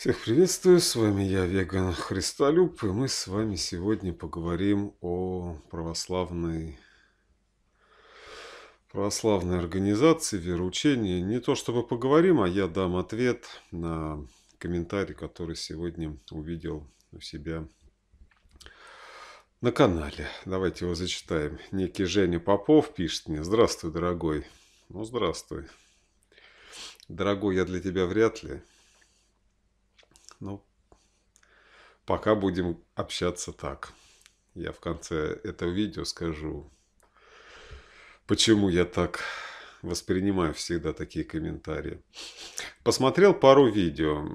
Всех приветствую, с вами я, Веган Христолюб, и мы с вами сегодня поговорим о православной, православной организации вероучения. Не то чтобы поговорим, а я дам ответ на комментарий, который сегодня увидел у себя на канале. Давайте его зачитаем. Некий Женя Попов пишет мне. Здравствуй, дорогой. Ну, здравствуй. Дорогой я для тебя вряд ли. Ну, пока будем общаться так. Я в конце этого видео скажу, почему я так воспринимаю всегда такие комментарии. Посмотрел пару видео.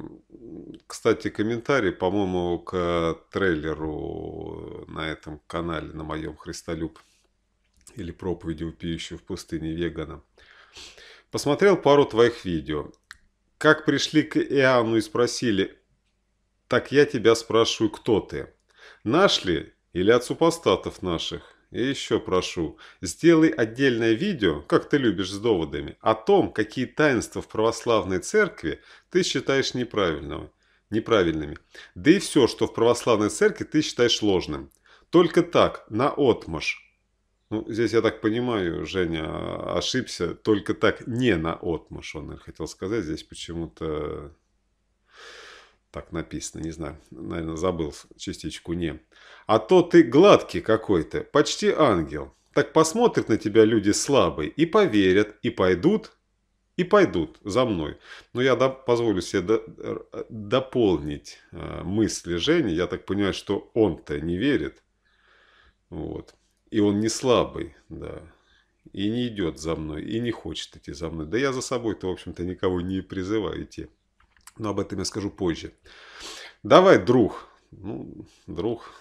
Кстати, комментарии, по-моему, к трейлеру на этом канале, на моем «Христолюб» или проповеди «Упиющую в пустыне вегана». Посмотрел пару твоих видео. Как пришли к Иоанну и спросили, так я тебя спрашиваю, кто ты? Наш ли или от супостатов наших? И еще прошу, сделай отдельное видео, как ты любишь с доводами, о том, какие таинства в православной церкви ты считаешь неправильного, неправильными. Да и все, что в православной церкви ты считаешь ложным. Только так, на отмаш. Ну, здесь я так понимаю, Женя ошибся, только так не на отмаш, он хотел сказать, здесь почему-то так написано, не знаю, наверное, забыл частичку «не». «А то ты гладкий какой-то, почти ангел. Так посмотрят на тебя люди слабые и поверят, и пойдут, и пойдут за мной». Но я до, позволю себе до, дополнить э, мысли Жени. Я так понимаю, что он-то не верит. Вот. И он не слабый, да. И не идет за мной, и не хочет идти за мной. Да я за собой-то, в общем-то, никого не призываю идти. Но об этом я скажу позже. Давай, друг. Ну, друг,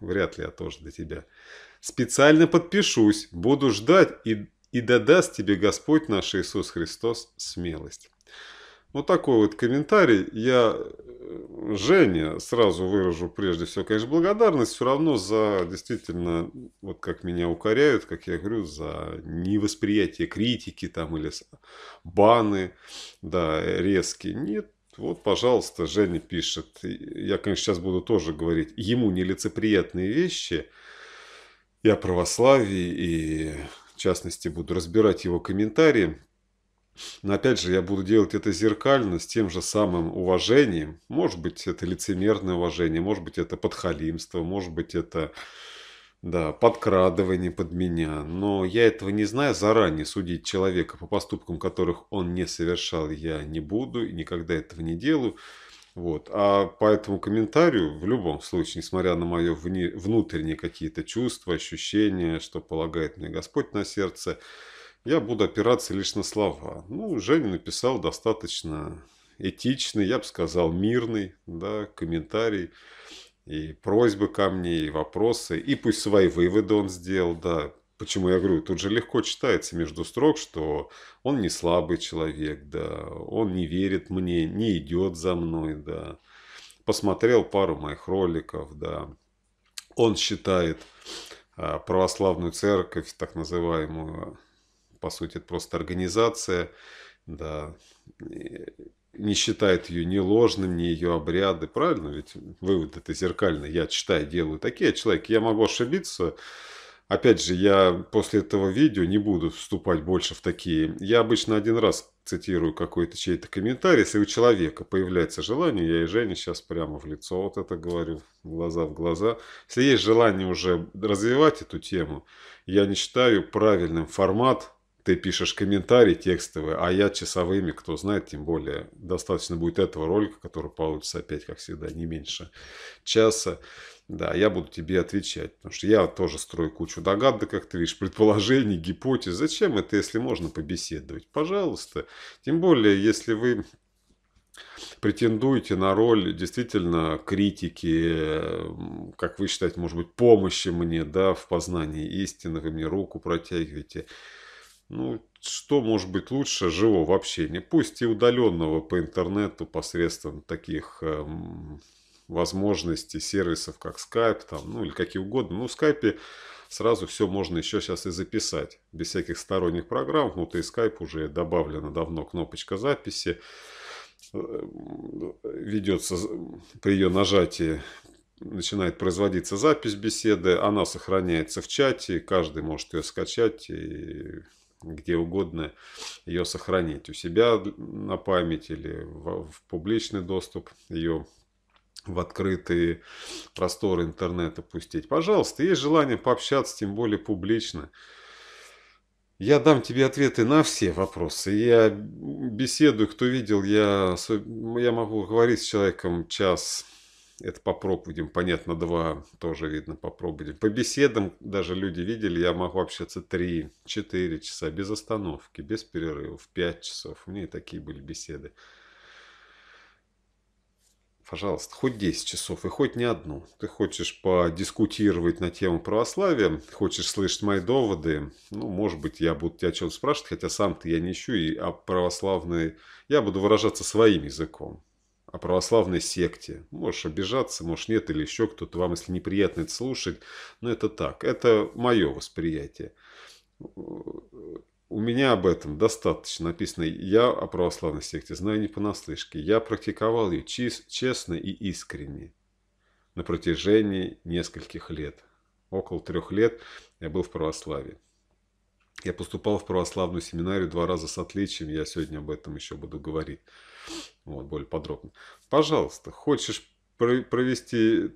вряд ли я тоже для тебя. Специально подпишусь, буду ждать и, и додаст тебе Господь наш Иисус Христос смелость. Вот такой вот комментарий. Я э, Жене сразу выражу прежде всего, конечно, благодарность все равно за действительно, вот как меня укоряют, как я говорю, за невосприятие критики там или баны, да, резкие. Нет, вот, пожалуйста, Женя пишет. Я, конечно, сейчас буду тоже говорить ему нелицеприятные вещи. Я православие и, в частности, буду разбирать его комментарии. Но опять же, я буду делать это зеркально, с тем же самым уважением. Может быть, это лицемерное уважение, может быть, это подхалимство, может быть, это да, подкрадывание под меня. Но я этого не знаю заранее. Судить человека по поступкам, которых он не совершал, я не буду и никогда этого не делаю. Вот. А по этому комментарию, в любом случае, несмотря на мои внутренние какие-то чувства, ощущения, что полагает мне Господь на сердце, я буду опираться лишь на слова. Ну, Женя написал достаточно этичный, я бы сказал, мирный да, комментарий и просьбы ко мне, и вопросы, и пусть свои выводы он сделал, да. Почему я говорю, тут же легко читается между строк, что он не слабый человек, да, он не верит мне, не идет за мной, да. Посмотрел пару моих роликов, да. Он считает а, православную церковь, так называемую, по сути, это просто организация, да, не считает ее ни ложным, ни ее обряды. Правильно? Ведь вывод это зеркальный. Я читаю, делаю такие а человеки. Я могу ошибиться. Опять же, я после этого видео не буду вступать больше в такие. Я обычно один раз цитирую какой-то чей-то комментарий. Если у человека появляется желание, я и Жене сейчас прямо в лицо вот это говорю, глаза в глаза. Если есть желание уже развивать эту тему, я не считаю правильным формат ты пишешь комментарии текстовые, а я часовыми, кто знает, тем более, достаточно будет этого ролика, который получится опять, как всегда, не меньше часа. Да, я буду тебе отвечать, потому что я тоже строю кучу догадок, как ты видишь, предположений, гипотез. Зачем это, если можно побеседовать? Пожалуйста. Тем более, если вы претендуете на роль действительно критики, как вы считаете, может быть, помощи мне да, в познании истины, вы мне руку протягиваете. Ну, что может быть лучше живого общения, пусть и удаленного по интернету посредством таких эм, возможностей, сервисов, как Skype, там, ну или какие угодно. Ну, в Skype сразу все можно еще сейчас и записать, без всяких сторонних программ. и Skype уже добавлена давно кнопочка записи. Э, Ведется при ее нажатии начинает производиться запись беседы, она сохраняется в чате, каждый может ее скачать и где угодно ее сохранить. У себя на память или в, в публичный доступ ее в открытые просторы интернета пустить. Пожалуйста, есть желание пообщаться, тем более публично. Я дам тебе ответы на все вопросы. Я беседую, кто видел, я, я могу говорить с человеком час, это попробуем, понятно, два тоже видно попробуем. По беседам даже люди видели, я могу общаться 3-4 часа без остановки, без перерывов, 5 часов. У меня и такие были беседы. Пожалуйста, хоть 10 часов и хоть не одну. Ты хочешь подискутировать на тему православия, хочешь слышать мои доводы. Ну, может быть, я буду тебя о чем спрашивать, хотя сам-то я не ищу и о православной... Я буду выражаться своим языком о православной секте. Можешь обижаться, можешь нет, или еще кто-то вам, если неприятно это слушать. Но это так, это мое восприятие. У меня об этом достаточно написано. Я о православной секте знаю не понаслышке. Я практиковал ее чис, честно и искренне на протяжении нескольких лет. Около трех лет я был в православии. Я поступал в православную семинарию два раза с отличием. Я сегодня об этом еще буду говорить вот, более подробно. Пожалуйста, хочешь провести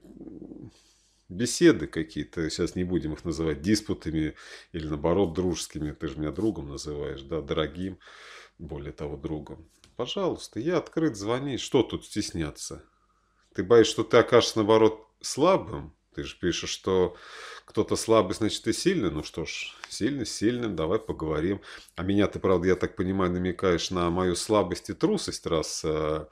беседы какие-то, сейчас не будем их называть диспутами или наоборот дружескими, ты же меня другом называешь, да, дорогим, более того, другом. Пожалуйста, я открыт, звони, что тут стесняться? Ты боишься, что ты окажешься, наоборот, слабым? Ты же пишешь, что кто-то слабый, значит, ты сильный. Ну что ж, сильный, сильным, давай поговорим. А меня ты, правда, я так понимаю, намекаешь на мою слабость и трусость, раз э,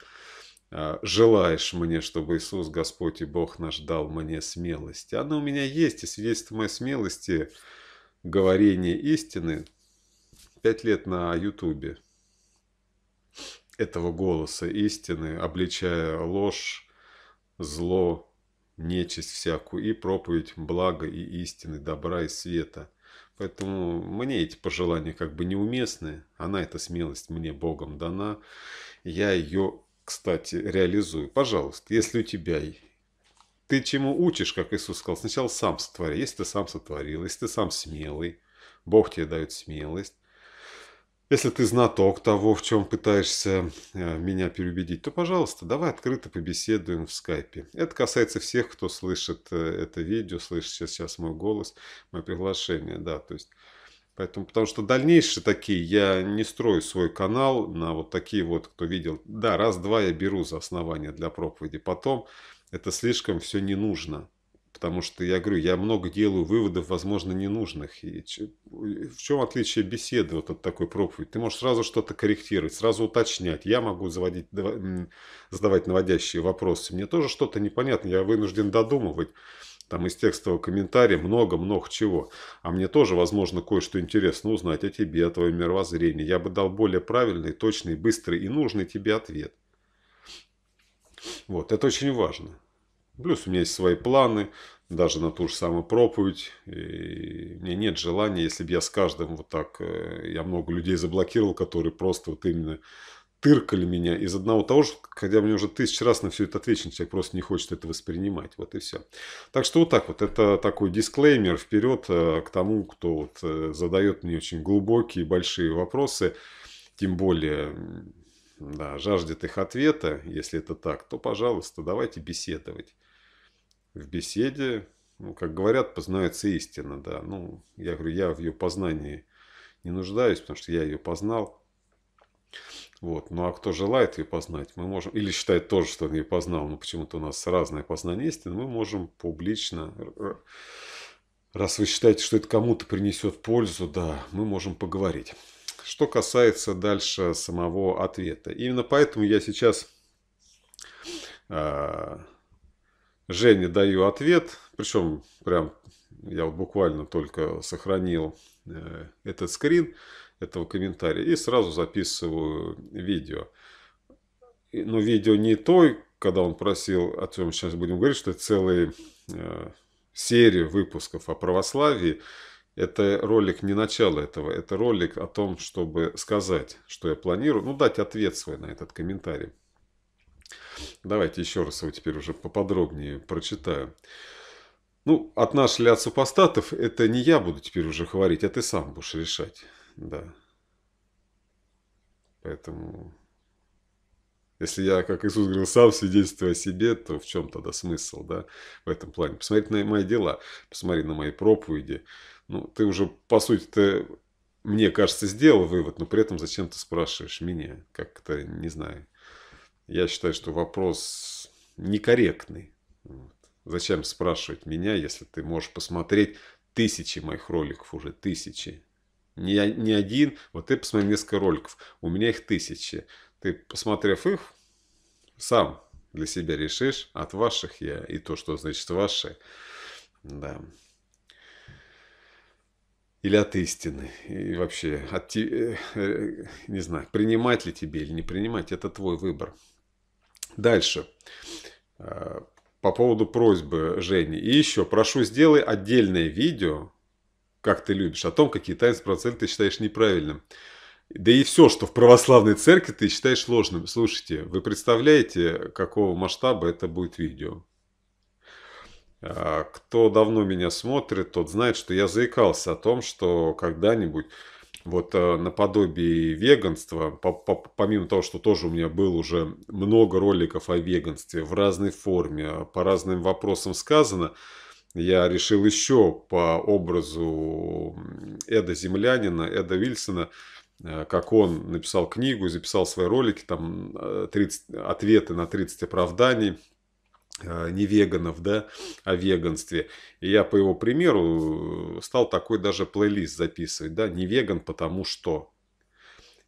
э, желаешь мне, чтобы Иисус, Господь и Бог наш дал мне смелость. Она у меня есть, и свидетельство моей смелости, говорение истины, пять лет на Ютубе этого голоса истины, обличая ложь, зло, нечисть всякую, и проповедь блага и истины, добра и света. Поэтому мне эти пожелания как бы неуместны. Она, эта смелость, мне Богом дана. Я ее, кстати, реализую. Пожалуйста, если у тебя ты чему учишь, как Иисус сказал, сначала сам сотвори. Если ты сам сотворил, если ты сам смелый, Бог тебе дает смелость, если ты знаток того, в чем пытаешься э, меня переубедить, то, пожалуйста, давай открыто побеседуем в скайпе. Это касается всех, кто слышит э, это видео, слышит сейчас, сейчас мой голос, мое приглашение, да, то есть... Поэтому, потому что дальнейшие такие, я не строю свой канал на вот такие вот, кто видел. Да, раз-два я беру за основание для проповеди. Потом это слишком все не нужно. Потому что я говорю, я много делаю выводов, возможно, ненужных. И в чем отличие беседы вот от такой проповеди? Ты можешь сразу что-то корректировать, сразу уточнять. Я могу заводить, задавать наводящие вопросы. Мне тоже что-то непонятно, я вынужден додумывать. Там из текстового комментария много-много чего. А мне тоже, возможно, кое-что интересно узнать о тебе, о твоем мировоззрении. Я бы дал более правильный, точный, быстрый и нужный тебе ответ. Вот, это очень важно. Плюс у меня есть свои планы, даже на ту же самую проповедь. И мне нет желания, если бы я с каждым вот так, э, я много людей заблокировал, которые просто вот именно тыркали меня из одного того же, хотя мне уже тысячи раз на все это отвечено, человек просто не хочет это воспринимать, вот и все. Так что вот так вот, это такой дисклеймер вперед э, к тому, кто вот э, задает мне очень глубокие большие вопросы, тем более да, жаждет их ответа, если это так, то, пожалуйста, давайте беседовать в беседе, ну, как говорят, познается истина, да. Ну, я говорю, я в ее познании не нуждаюсь, потому что я ее познал. Вот. Ну а кто желает ее познать, мы можем, или считает тоже, что он ее познал, но почему-то у нас разное познание истины, мы можем публично, раз вы считаете, что это кому-то принесет пользу, да, мы можем поговорить. Что касается дальше самого ответа. Именно поэтому я сейчас а, Жене даю ответ, причем прям я вот буквально только сохранил э, этот скрин этого комментария и сразу записываю видео. Но ну, видео не той, когда он просил, о чем сейчас будем говорить, что это целая э, серия выпусков о православии. Это ролик не начало этого, это ролик о том, чтобы сказать, что я планирую, ну дать ответ свой на этот комментарий. Давайте еще раз его теперь уже поподробнее прочитаю. Ну, от наш ли от супостатов, это не я буду теперь уже говорить, а ты сам будешь решать. Да. Поэтому, если я, как Иисус говорил, сам свидетельствую о себе, то в чем тогда смысл, да, в этом плане? Посмотри на мои дела, посмотри на мои проповеди. Ну, ты уже, по сути, ты, мне кажется, сделал вывод, но при этом зачем ты спрашиваешь меня? Как-то, не знаю, я считаю, что вопрос некорректный. Зачем спрашивать меня, если ты можешь посмотреть тысячи моих роликов уже, тысячи. Не, не один, вот ты посмотри несколько роликов, у меня их тысячи. Ты, посмотрев их, сам для себя решишь, от ваших я и то, что значит ваши, да. Или от истины, и вообще, от, э, не знаю, принимать ли тебе или не принимать, это твой выбор. Дальше. Э, по поводу просьбы Жени. И еще, прошу, сделай отдельное видео, как ты любишь, о том, какие таинства процент ты считаешь неправильным. Да и все, что в православной церкви ты считаешь ложным. Слушайте, вы представляете, какого масштаба это будет видео? Э, кто давно меня смотрит, тот знает, что я заикался о том, что когда-нибудь вот э, наподобие веганства, помимо того, что тоже у меня было уже много роликов о веганстве в разной форме, э, по разным вопросам сказано, я решил еще по образу Эда Землянина, Эда Вильсона, э, как он написал книгу, записал свои ролики, там 30, ответы на 30 оправданий, Э, не веганов, да, о веганстве. И я по его примеру стал такой даже плейлист записывать, да, не веган, потому что.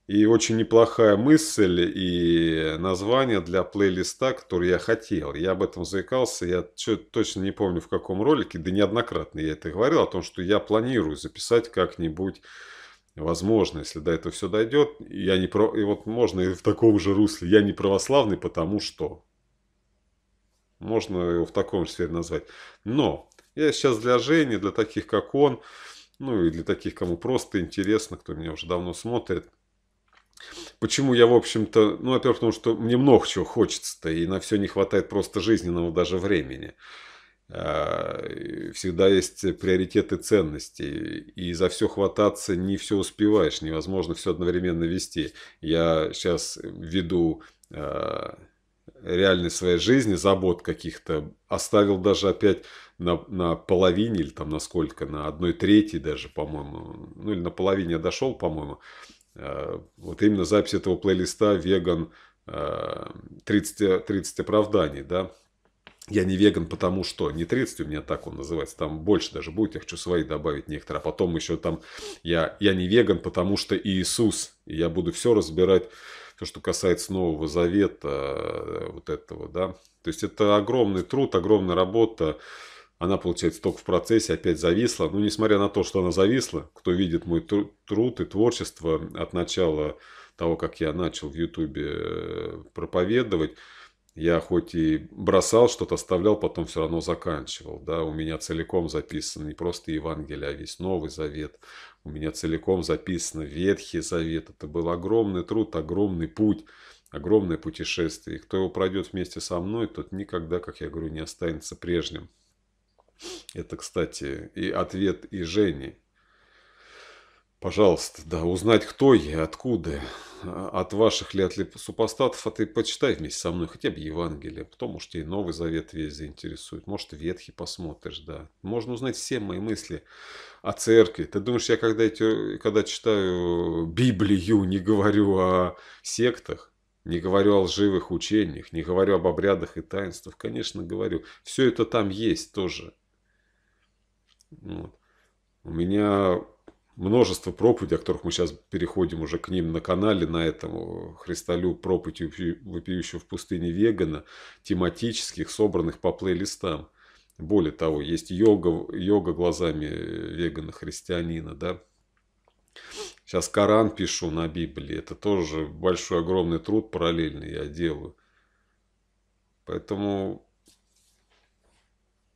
И очень неплохая мысль и название для плейлиста, который я хотел. Я об этом заикался, я точно не помню в каком ролике, да неоднократно я это говорил, о том, что я планирую записать как-нибудь Возможно, если до этого все дойдет, я не про... и вот можно и в таком же русле. Я не православный, потому что можно его в таком же сфере назвать. Но я сейчас для Жени, для таких, как он, ну и для таких, кому просто интересно, кто меня уже давно смотрит, Почему я, в общем-то, ну, во-первых, потому что мне много чего хочется-то, и на все не хватает просто жизненного даже времени. А, всегда есть приоритеты ценности, и за все хвататься не все успеваешь, невозможно все одновременно вести. Я сейчас веду а, реальной своей жизни, забот каких-то, оставил даже опять на, на половине или там на сколько, на одной трети даже, по-моему, ну или на половине я дошел, по-моему, э, вот именно запись этого плейлиста «Веган 30, э, 30 оправданий», да, я не веган, потому что не 30 у меня так он называется, там больше даже будет, я хочу свои добавить некоторые, а потом еще там я, я не веган, потому что Иисус, и я буду все разбирать все, что касается Нового Завета, э, вот этого, да. То есть это огромный труд, огромная работа. Она, получается, только в процессе опять зависла. Но ну, несмотря на то, что она зависла, кто видит мой труд и творчество от начала того, как я начал в Ютубе э, проповедовать, я хоть и бросал что-то, оставлял, потом все равно заканчивал. Да? У меня целиком записан не просто Евангелие, а весь Новый Завет. У меня целиком записан Ветхий Завет. Это был огромный труд, огромный путь, огромное путешествие. И кто его пройдет вместе со мной, тот никогда, как я говорю, не останется прежним. Это, кстати, и ответ и Жени. Пожалуйста, да, узнать, кто я, откуда, а, от ваших ли, от ли супостатов, а ты почитай вместе со мной хотя бы Евангелие, потом, может, и Новый Завет весь заинтересует, может, Ветхий посмотришь, да. Можно узнать все мои мысли о церкви. Ты думаешь, я когда, эти, когда читаю Библию, не говорю о сектах, не говорю о лживых учениях, не говорю об обрядах и таинствах, конечно, говорю. Все это там есть тоже. Вот. У меня множество проповедей, о которых мы сейчас переходим уже к ним на канале, на этом Христолю проповедь вопиющего в пустыне вегана, тематических, собранных по плейлистам. Более того, есть йога, йога глазами э, вегана, христианина, да. Сейчас Коран пишу на Библии. Это тоже большой, огромный труд параллельный я делаю. Поэтому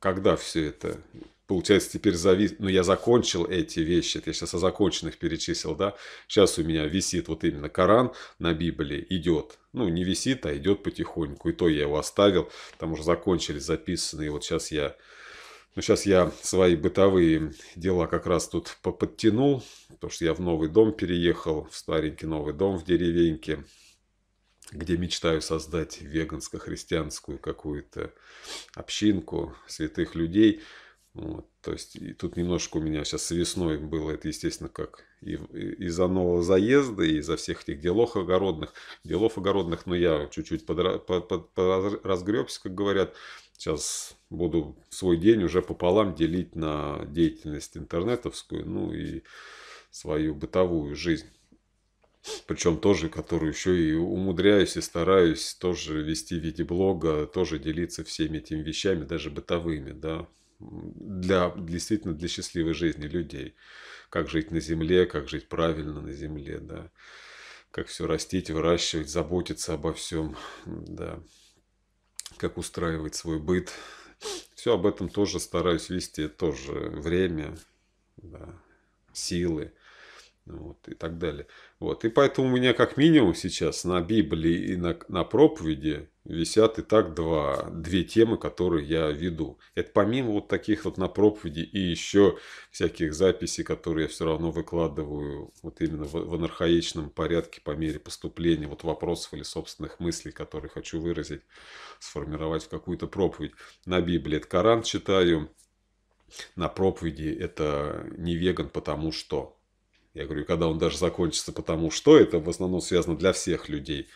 когда все это получается, теперь завис... Ну, я закончил эти вещи, это я сейчас о законченных перечислил, да. Сейчас у меня висит вот именно Коран на Библии, идет. Ну, не висит, а идет потихоньку. И то я его оставил, там уже закончились записанные. Вот сейчас я... Ну, сейчас я свои бытовые дела как раз тут подтянул, потому что я в новый дом переехал, в старенький новый дом в деревеньке где мечтаю создать веганско-христианскую какую-то общинку святых людей. Вот, то есть и тут немножко у меня сейчас с весной было это, естественно, как из-за нового заезда, и из-за всех этих делов огородных. Делов огородных, но я чуть-чуть под, под, под, разгребся, как говорят. Сейчас буду свой день уже пополам делить на деятельность интернетовскую, ну и свою бытовую жизнь причем тоже, которую еще и умудряюсь и стараюсь тоже вести в виде блога, тоже делиться всеми этими вещами, даже бытовыми, да, для, действительно для счастливой жизни людей. Как жить на земле, как жить правильно на земле, да, как все растить, выращивать, заботиться обо всем, да, как устраивать свой быт. Все об этом тоже стараюсь вести, тоже время, да, силы вот, и так далее. Вот, и поэтому у меня как минимум сейчас на Библии и на, на проповеди висят и так два, две темы, которые я веду. Это помимо вот таких вот на проповеди и еще всяких записей, которые я все равно выкладываю вот именно в, в анархаичном порядке по мере поступления вот вопросов или собственных мыслей, которые хочу выразить, сформировать в какую-то проповедь. На Библии это Коран читаю, на проповеди это не веган, потому что я говорю, когда он даже закончится, потому что это в основном связано для всех людей.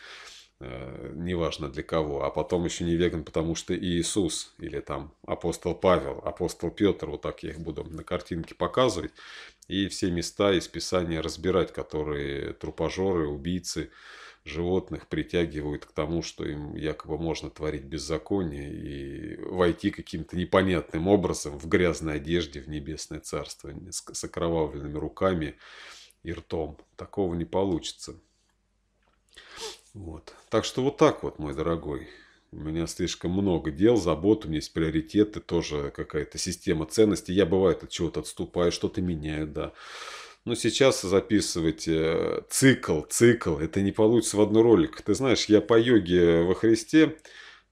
Э, неважно для кого, а потом еще не веган, потому что Иисус или там апостол Павел, апостол Петр, вот так я их буду на картинке показывать, и все места из Писания разбирать, которые трупожоры, убийцы животных притягивают к тому, что им якобы можно творить беззаконие и войти каким-то непонятным образом в грязной одежде в небесное царство с окровавленными руками и ртом. Такого не получится. Вот. Так что вот так вот, мой дорогой. У меня слишком много дел, забот, у меня есть приоритеты, тоже какая-то система ценностей. Я, бывает, от чего-то отступаю, что-то меняю, да. Но сейчас записывать э, цикл, цикл, это не получится в одну ролик. Ты знаешь, я по йоге во Христе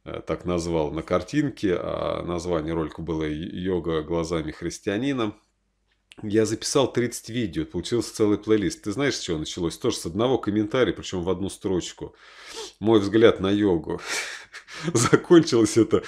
э, так назвал на картинке, а название ролика было «Йога глазами христианина». Я записал 30 видео, получился целый плейлист. Ты знаешь, с чего началось? Тоже с одного комментария, причем в одну строчку. Мой взгляд на йогу. закончилось это.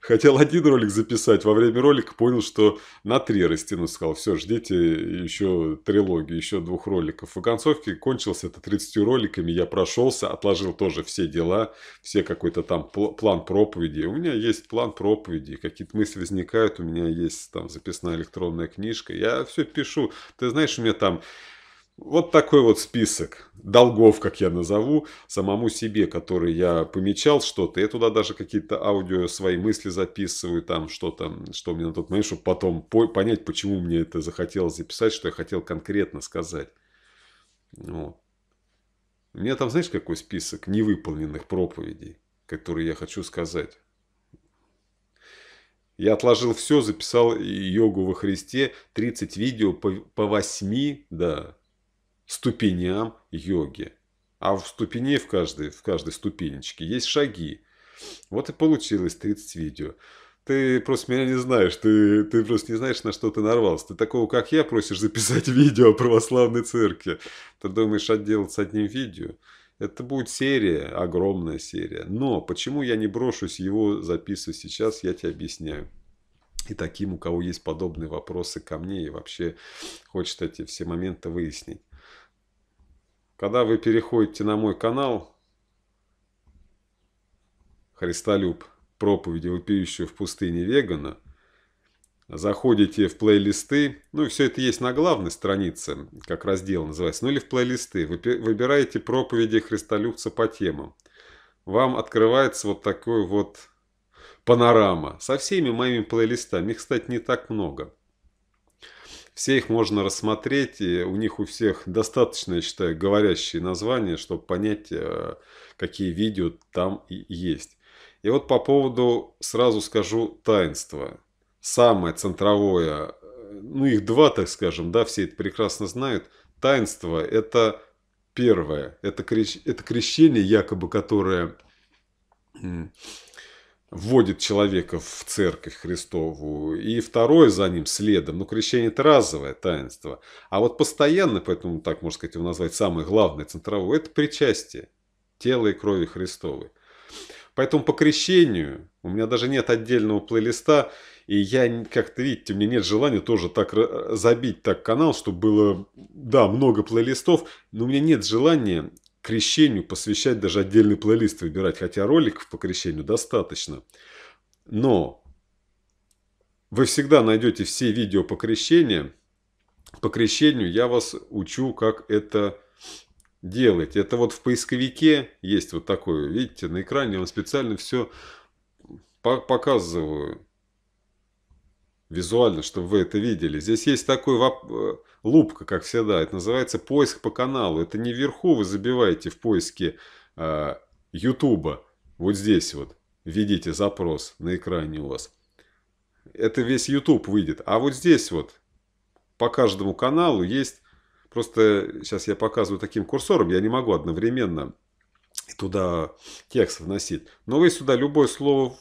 Хотел один ролик записать, во время ролика понял, что на три растяну, сказал, все, ждите еще трилогии, еще двух роликов. В концовке кончилось это 30 роликами, я прошелся, отложил тоже все дела, все какой-то там пл план проповеди. У меня есть план проповеди, какие-то мысли возникают, у меня есть там записная электронная книжка, я все пишу. Ты знаешь, у меня там вот такой вот список долгов, как я назову, самому себе, который я помечал что-то. Я туда даже какие-то аудио, свои мысли записываю, там что-то, что мне на тот момент, чтобы потом понять, почему мне это захотелось записать, что я хотел конкретно сказать. Вот. У меня там, знаешь, какой список невыполненных проповедей, которые я хочу сказать. Я отложил все, записал йогу во Христе, 30 видео по, по 8, да, ступеням йоги. А в ступени, в каждой, в каждой ступенечке есть шаги. Вот и получилось 30 видео. Ты просто меня не знаешь, ты, ты просто не знаешь, на что ты нарвался. Ты такого, как я, просишь записать видео о православной церкви. Ты думаешь отделаться одним видео? Это будет серия, огромная серия. Но почему я не брошусь его записывать сейчас, я тебе объясняю. И таким, у кого есть подобные вопросы ко мне и вообще хочет эти все моменты выяснить. Когда вы переходите на мой канал «Христолюб. Проповеди, вопиющую в пустыне вегана», заходите в плейлисты, ну и все это есть на главной странице, как раздел называется, ну или в плейлисты, выбираете проповеди христолюбца по темам. Вам открывается вот такой вот панорама со всеми моими плейлистами. Их, кстати, не так много. Все их можно рассмотреть, и у них у всех достаточно, я считаю, говорящие названия, чтобы понять, э, какие видео там есть. И вот по поводу, сразу скажу, таинства. Самое центровое, ну их два, так скажем, да, все это прекрасно знают. Таинство – это первое, это, крещ, это крещение якобы, которое вводит человека в церковь Христову, и второе за ним следом. но ну, крещение – это разовое таинство. А вот постоянно, поэтому так можно сказать, его назвать самое главное, центровое – это причастие тела и крови Христовой. Поэтому по крещению у меня даже нет отдельного плейлиста, и я, как-то видите, у меня нет желания тоже так забить так канал, чтобы было, да, много плейлистов, но у меня нет желания крещению посвящать даже отдельный плейлист выбирать, хотя роликов по крещению достаточно. Но вы всегда найдете все видео по крещению. По крещению я вас учу, как это делать. Это вот в поисковике есть вот такое, видите, на экране я вам специально все показываю визуально, чтобы вы это видели. Здесь есть такой вопрос э, лупка, как всегда. Это называется поиск по каналу. Это не вверху вы забиваете в поиске э, а, YouTube. Вот здесь вот введите запрос на экране у вас. Это весь YouTube выйдет. А вот здесь вот по каждому каналу есть... Просто сейчас я показываю таким курсором, я не могу одновременно туда текст вносить. Но вы сюда любое слово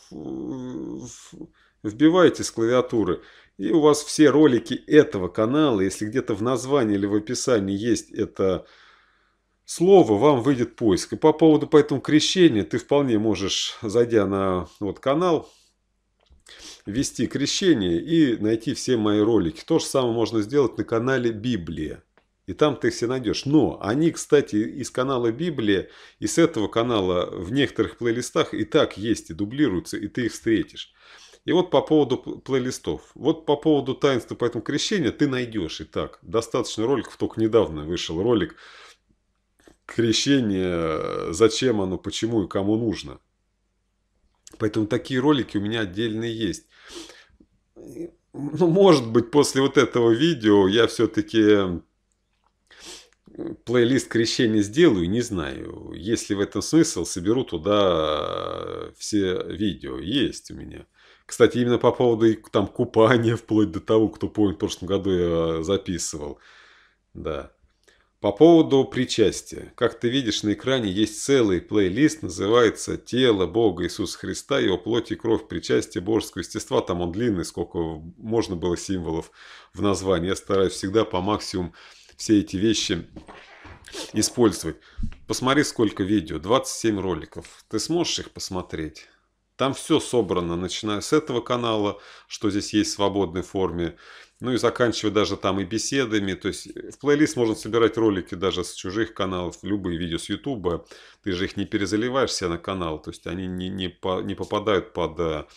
вбиваете с клавиатуры, и у вас все ролики этого канала, если где-то в названии или в описании есть это слово, вам выйдет поиск. И по поводу поэтому крещения, ты вполне можешь, зайдя на вот канал, ввести крещение и найти все мои ролики. То же самое можно сделать на канале Библия. И там ты их все найдешь. Но они, кстати, из канала Библия, и с этого канала в некоторых плейлистах и так есть, и дублируются, и ты их встретишь. И вот по поводу плейлистов. Вот по поводу таинства поэтому крещения ты найдешь Итак, Достаточно роликов, только недавно вышел ролик крещение, зачем оно, почему и кому нужно. Поэтому такие ролики у меня отдельные есть. Ну, может быть, после вот этого видео я все-таки эм, плейлист крещения сделаю, не знаю. Если в этом смысл, соберу туда э, все видео. Есть у меня. Кстати, именно по поводу там купания, вплоть до того, кто помнит, в прошлом году я э, записывал. Да. По поводу причастия. Как ты видишь, на экране есть целый плейлист, называется «Тело Бога Иисуса Христа, Его плоть и кровь, причастие божеского естества». Там он длинный, сколько можно было символов в названии. Я стараюсь всегда по максимуму все эти вещи использовать. Посмотри, сколько видео, 27 роликов. Ты сможешь их посмотреть? Там все собрано, начиная с этого канала, что здесь есть в свободной форме, ну и заканчивая даже там и беседами. То есть в плейлист можно собирать ролики даже с чужих каналов, любые видео с Ютуба. Ты же их не перезаливаешь все на канал. То есть они не, не, по, не попадают под а,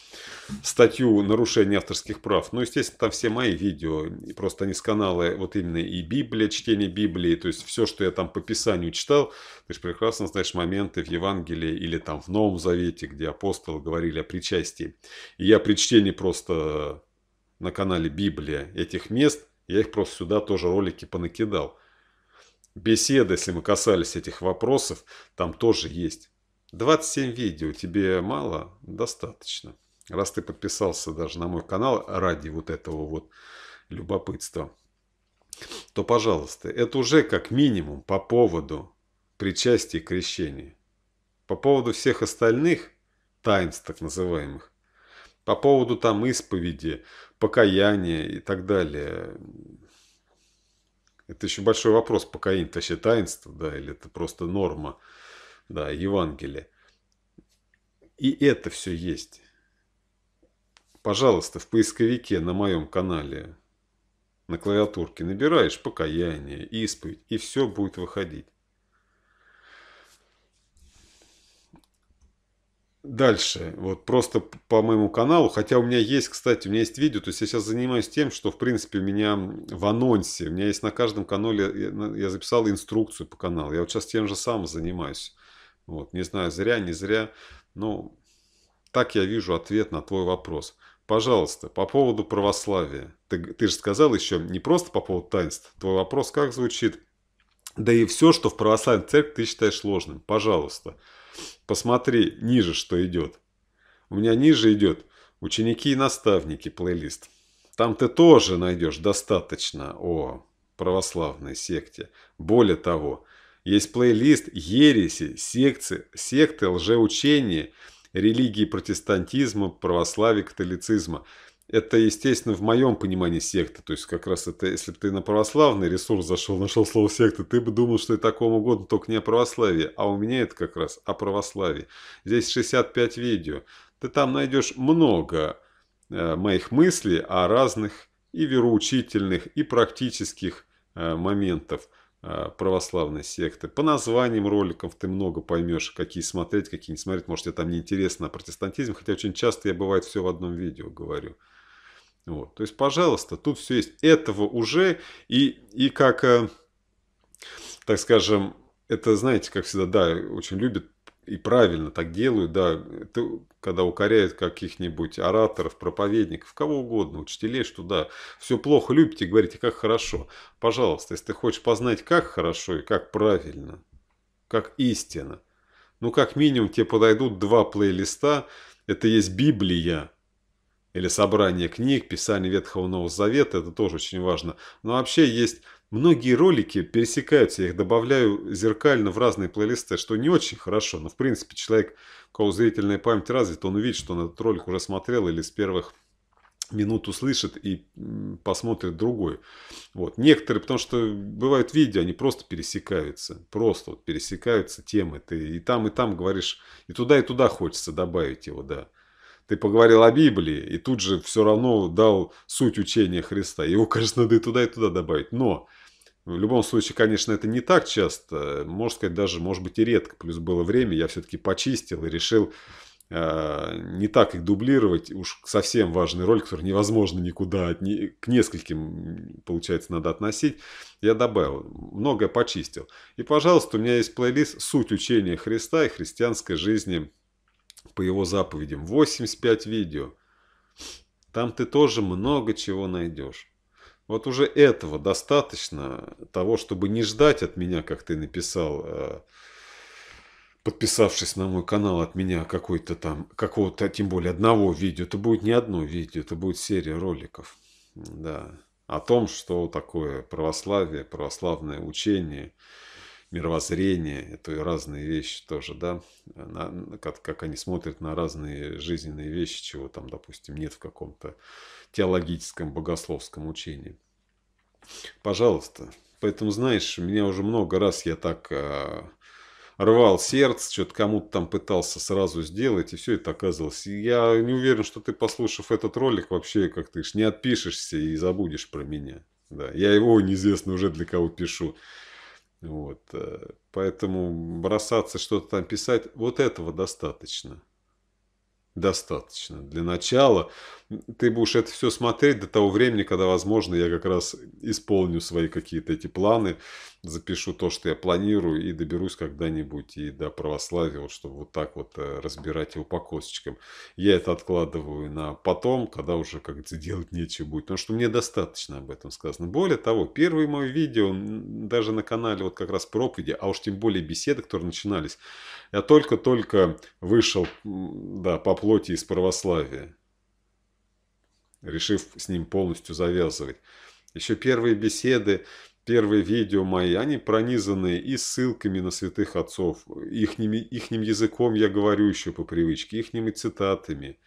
статью нарушения авторских прав. Ну, естественно, там все мои видео. И просто они с канала вот именно и Библия, чтение Библии. То есть все, что я там по Писанию читал. Ты же прекрасно знаешь моменты в Евангелии или там в Новом Завете, где апостолы говорили о причастии. И я при чтении просто на канале Библия этих мест, я их просто сюда тоже ролики понакидал. Беседы, если мы касались этих вопросов, там тоже есть. 27 видео, тебе мало? Достаточно. Раз ты подписался даже на мой канал ради вот этого вот любопытства, то, пожалуйста, это уже как минимум по поводу причастия и крещения. По поводу всех остальных таинств так называемых, по поводу там исповеди, покаяние и так далее. Это еще большой вопрос, покаяние это вообще таинство, да, или это просто норма, да, Евангелие. И это все есть. Пожалуйста, в поисковике на моем канале на клавиатурке набираешь покаяние, исповедь, и все будет выходить. дальше, вот просто по моему каналу, хотя у меня есть, кстати, у меня есть видео, то есть я сейчас занимаюсь тем, что, в принципе, у меня в анонсе, у меня есть на каждом канале, я записал инструкцию по каналу, я вот сейчас тем же самым занимаюсь, вот, не знаю, зря, не зря, но так я вижу ответ на твой вопрос. Пожалуйста, по поводу православия, ты, ты же сказал еще не просто по поводу таинств, твой вопрос как звучит? Да и все, что в православной церкви ты считаешь ложным, пожалуйста. Пожалуйста. Посмотри ниже, что идет. У меня ниже идет «Ученики и наставники» плейлист. Там ты тоже найдешь достаточно о православной секте. Более того, есть плейлист ереси, секции, секты, лжеучения, религии протестантизма, православия, католицизма – это, естественно, в моем понимании секта. То есть, как раз это, если бы ты на православный ресурс зашел, нашел слово секта, ты бы думал, что и такому году только не о православии. А у меня это как раз о православии. Здесь 65 видео. Ты там найдешь много э, моих мыслей о разных и вероучительных, и практических э, моментов э, православной секты. По названиям роликов ты много поймешь, какие смотреть, какие не смотреть. Может, тебе там неинтересно о протестантизме, хотя очень часто я, бывает, все в одном видео говорю. Вот. То есть, пожалуйста, тут все есть. Этого уже и, и как, э, так скажем, это, знаете, как всегда, да, очень любят и правильно так делают, да, это, когда укоряют каких-нибудь ораторов, проповедников, кого угодно, учителей, что да, все плохо любите, говорите, как хорошо. Пожалуйста, если ты хочешь познать, как хорошо и как правильно, как истина, ну, как минимум, тебе подойдут два плейлиста, это есть Библия, или собрание книг, писание Ветхого Нового Завета, это тоже очень важно. Но вообще есть многие ролики, пересекаются, я их добавляю зеркально в разные плейлисты, что не очень хорошо, но в принципе человек, у кого зрительная память развита, он увидит, что он этот ролик уже смотрел или с первых минут услышит и посмотрит другой. Вот. Некоторые, потому что бывают видео, они просто пересекаются. Просто вот пересекаются темы. Ты и там, и там говоришь, и туда, и туда хочется добавить его, да ты поговорил о Библии и тут же все равно дал суть учения Христа. Его, конечно, надо и туда, и туда добавить. Но в любом случае, конечно, это не так часто, можно сказать, даже, может быть, и редко. Плюс было время, я все-таки почистил и решил а, не так их дублировать. Уж совсем важный ролик, который невозможно никуда, к нескольким, получается, надо относить. Я добавил, многое почистил. И, пожалуйста, у меня есть плейлист «Суть учения Христа и христианской жизни по его заповедям. 85 видео. Там ты тоже много чего найдешь. Вот уже этого достаточно, того, чтобы не ждать от меня, как ты написал, э, подписавшись на мой канал от меня какой-то там, какого-то, а тем более одного видео. Это будет не одно видео, это будет серия роликов. Да. О том, что такое православие, православное учение – мировоззрение, это и разные вещи тоже, да, на, как, как они смотрят на разные жизненные вещи, чего там, допустим, нет в каком-то теологическом, богословском учении. Пожалуйста. Поэтому, знаешь, меня уже много раз я так а, рвал сердце, что-то кому-то там пытался сразу сделать, и все это оказалось. Я не уверен, что ты, послушав этот ролик, вообще как ты ж не отпишешься и забудешь про меня. Да, я его неизвестно уже для кого пишу. Вот. Э, поэтому бросаться что-то там писать, вот этого достаточно достаточно. Для начала ты будешь это все смотреть до того времени, когда, возможно, я как раз исполню свои какие-то эти планы, запишу то, что я планирую, и доберусь когда-нибудь и до православия, вот, чтобы вот так вот э, разбирать его по косточкам. Я это откладываю на потом, когда уже, как то делать нечего будет, потому что мне достаточно об этом сказано. Более того, первое мое видео, даже на канале вот как раз проповеди, а уж тем более беседы, которые начинались я только-только вышел да, по плоти из православия, решив с ним полностью завязывать. Еще первые беседы, первые видео мои, они пронизаны и ссылками на святых отцов, ихними, ихним языком я говорю еще по привычке, ихними цитатами,